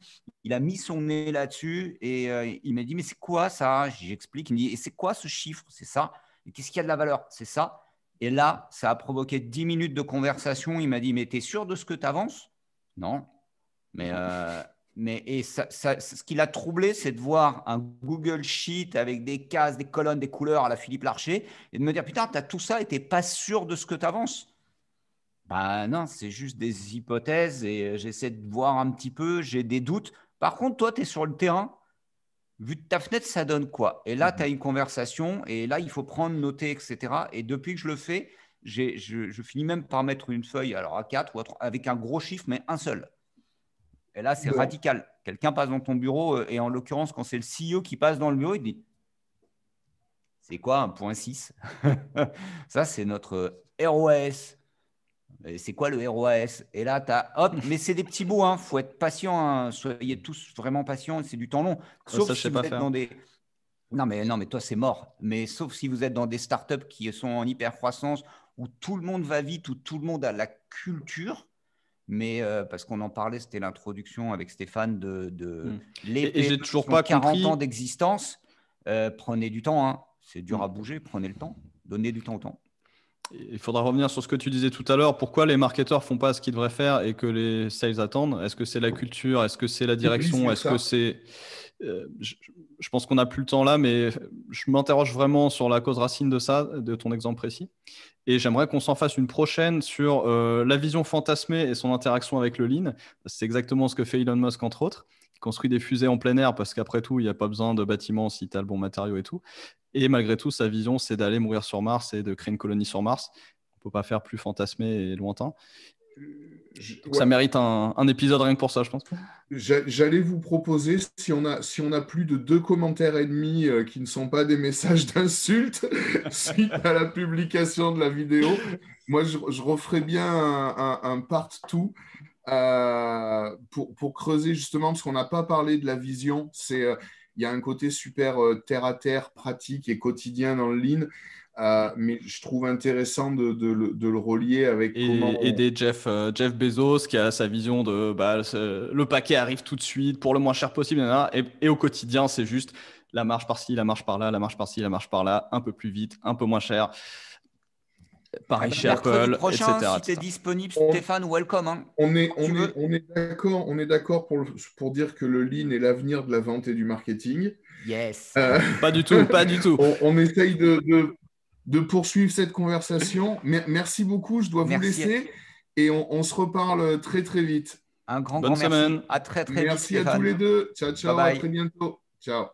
il a mis son nez là-dessus et euh, il m'a dit Mais c'est quoi ça J'explique. Il me dit Et c'est quoi ce chiffre C'est ça. Et qu'est-ce qu'il y a de la valeur C'est ça. Et là, ça a provoqué 10 minutes de conversation. Il m'a dit Mais t'es sûr de ce que tu avances Non. Mais euh, mais et ce qui l'a troublé, c'est de voir un Google Sheet avec des cases, des colonnes, des couleurs à la Philippe Larcher et de me dire Putain, tu as tout ça et tu pas sûr de ce que tu avances. Bah non, c'est juste des hypothèses et euh, j'essaie de voir un petit peu, j'ai des doutes. Par contre, toi, tu es sur le terrain, vu de ta fenêtre, ça donne quoi Et là, mhm. tu as une conversation et là, il faut prendre, noter, etc. Et depuis que je le fais, je, je, finis même par mettre une feuille, alors à 4 ou à 3, avec un gros chiffre, mais un seul. Et là, c'est radical. Quelqu'un passe dans ton bureau, euh, et en l'occurrence, quand c'est le CEO qui passe dans le bureau, il dit C'est quoi un point 6 *laughs* Ça, c'est notre euh, ROAS. C'est quoi le ROAS Et là, tu as hop, mais c'est des petits bouts, il hein. faut être patient, hein. soyez tous vraiment patients, c'est du temps long. Sauf si êtes des. Non, mais, non, mais toi, c'est mort. Mais sauf si vous êtes dans des startups qui sont en hyper croissance, où tout le monde va vite, où tout le monde a la culture, mais euh, parce qu'on en parlait, c'était l'introduction avec Stéphane de, de hmm. les toujours pas 40 ans d'existence. Euh, prenez du temps, hein. c'est dur hmm. à bouger, prenez le temps, donnez du temps au temps. Il faudra revenir sur ce que tu disais tout à l'heure. Pourquoi les marketeurs font pas ce qu'ils devraient faire et que les sales attendent Est-ce que c'est la culture Est-ce que c'est la direction Est-ce que c'est euh, je, pense qu'on n'a plus le temps là, mais je m'interroge vraiment sur la cause racine de ça, de ton exemple précis. Et j'aimerais qu'on s'en fasse une prochaine sur euh, la vision fantasmée et son interaction avec le lean. C'est exactement ce que fait Elon Musk, entre autres Il construit des fusées en plein air parce qu'après tout, il n'y a pas besoin de bâtiments si tu as le bon matériau et tout. Et malgré tout, sa vision, c'est d'aller mourir sur Mars et de créer une colonie sur Mars. On ne peut pas faire plus fantasmer et lointain. Ça mérite un, épisode rien que pour ça, je pense. J'allais vous proposer, si on, a, si on a plus de deux commentaires et demi euh, qui ne sont pas des messages *laughs* d'insultes *laughs* suite à la publication de la vidéo, moi je, je referais bien un, part-tout euh, pour, pour, creuser justement, parce qu'on n'a pas parlé de la vision. C'est. Euh, il y a un côté super euh, terre à terre, pratique et quotidien dans le lean. Euh, mais je trouve intéressant de, le relier avec comment aider Jeff, euh, Jeff Bezos qui a sa vision de bah, le paquet arrive tout de suite pour le moins cher possible et, et au quotidien c'est juste la marche par-ci, la marche par-là, la marche par-ci, la marche par-là, un peu plus vite, un peu moins cher paris ah bah, Si hein, tu es disponible, Stéphane, welcome. On est, d'accord, pour, dire que le lean est l'avenir de la vente et du marketing. Yes. Euh, pas du tout, pas du tout. *laughs* on, essaye de, poursuivre cette conversation. merci beaucoup, je dois vous laisser et on, se reparle très très vite. Un grand, Bonne Semaine. À très très merci à tous les deux. Ciao, ciao, à très bientôt. Ciao.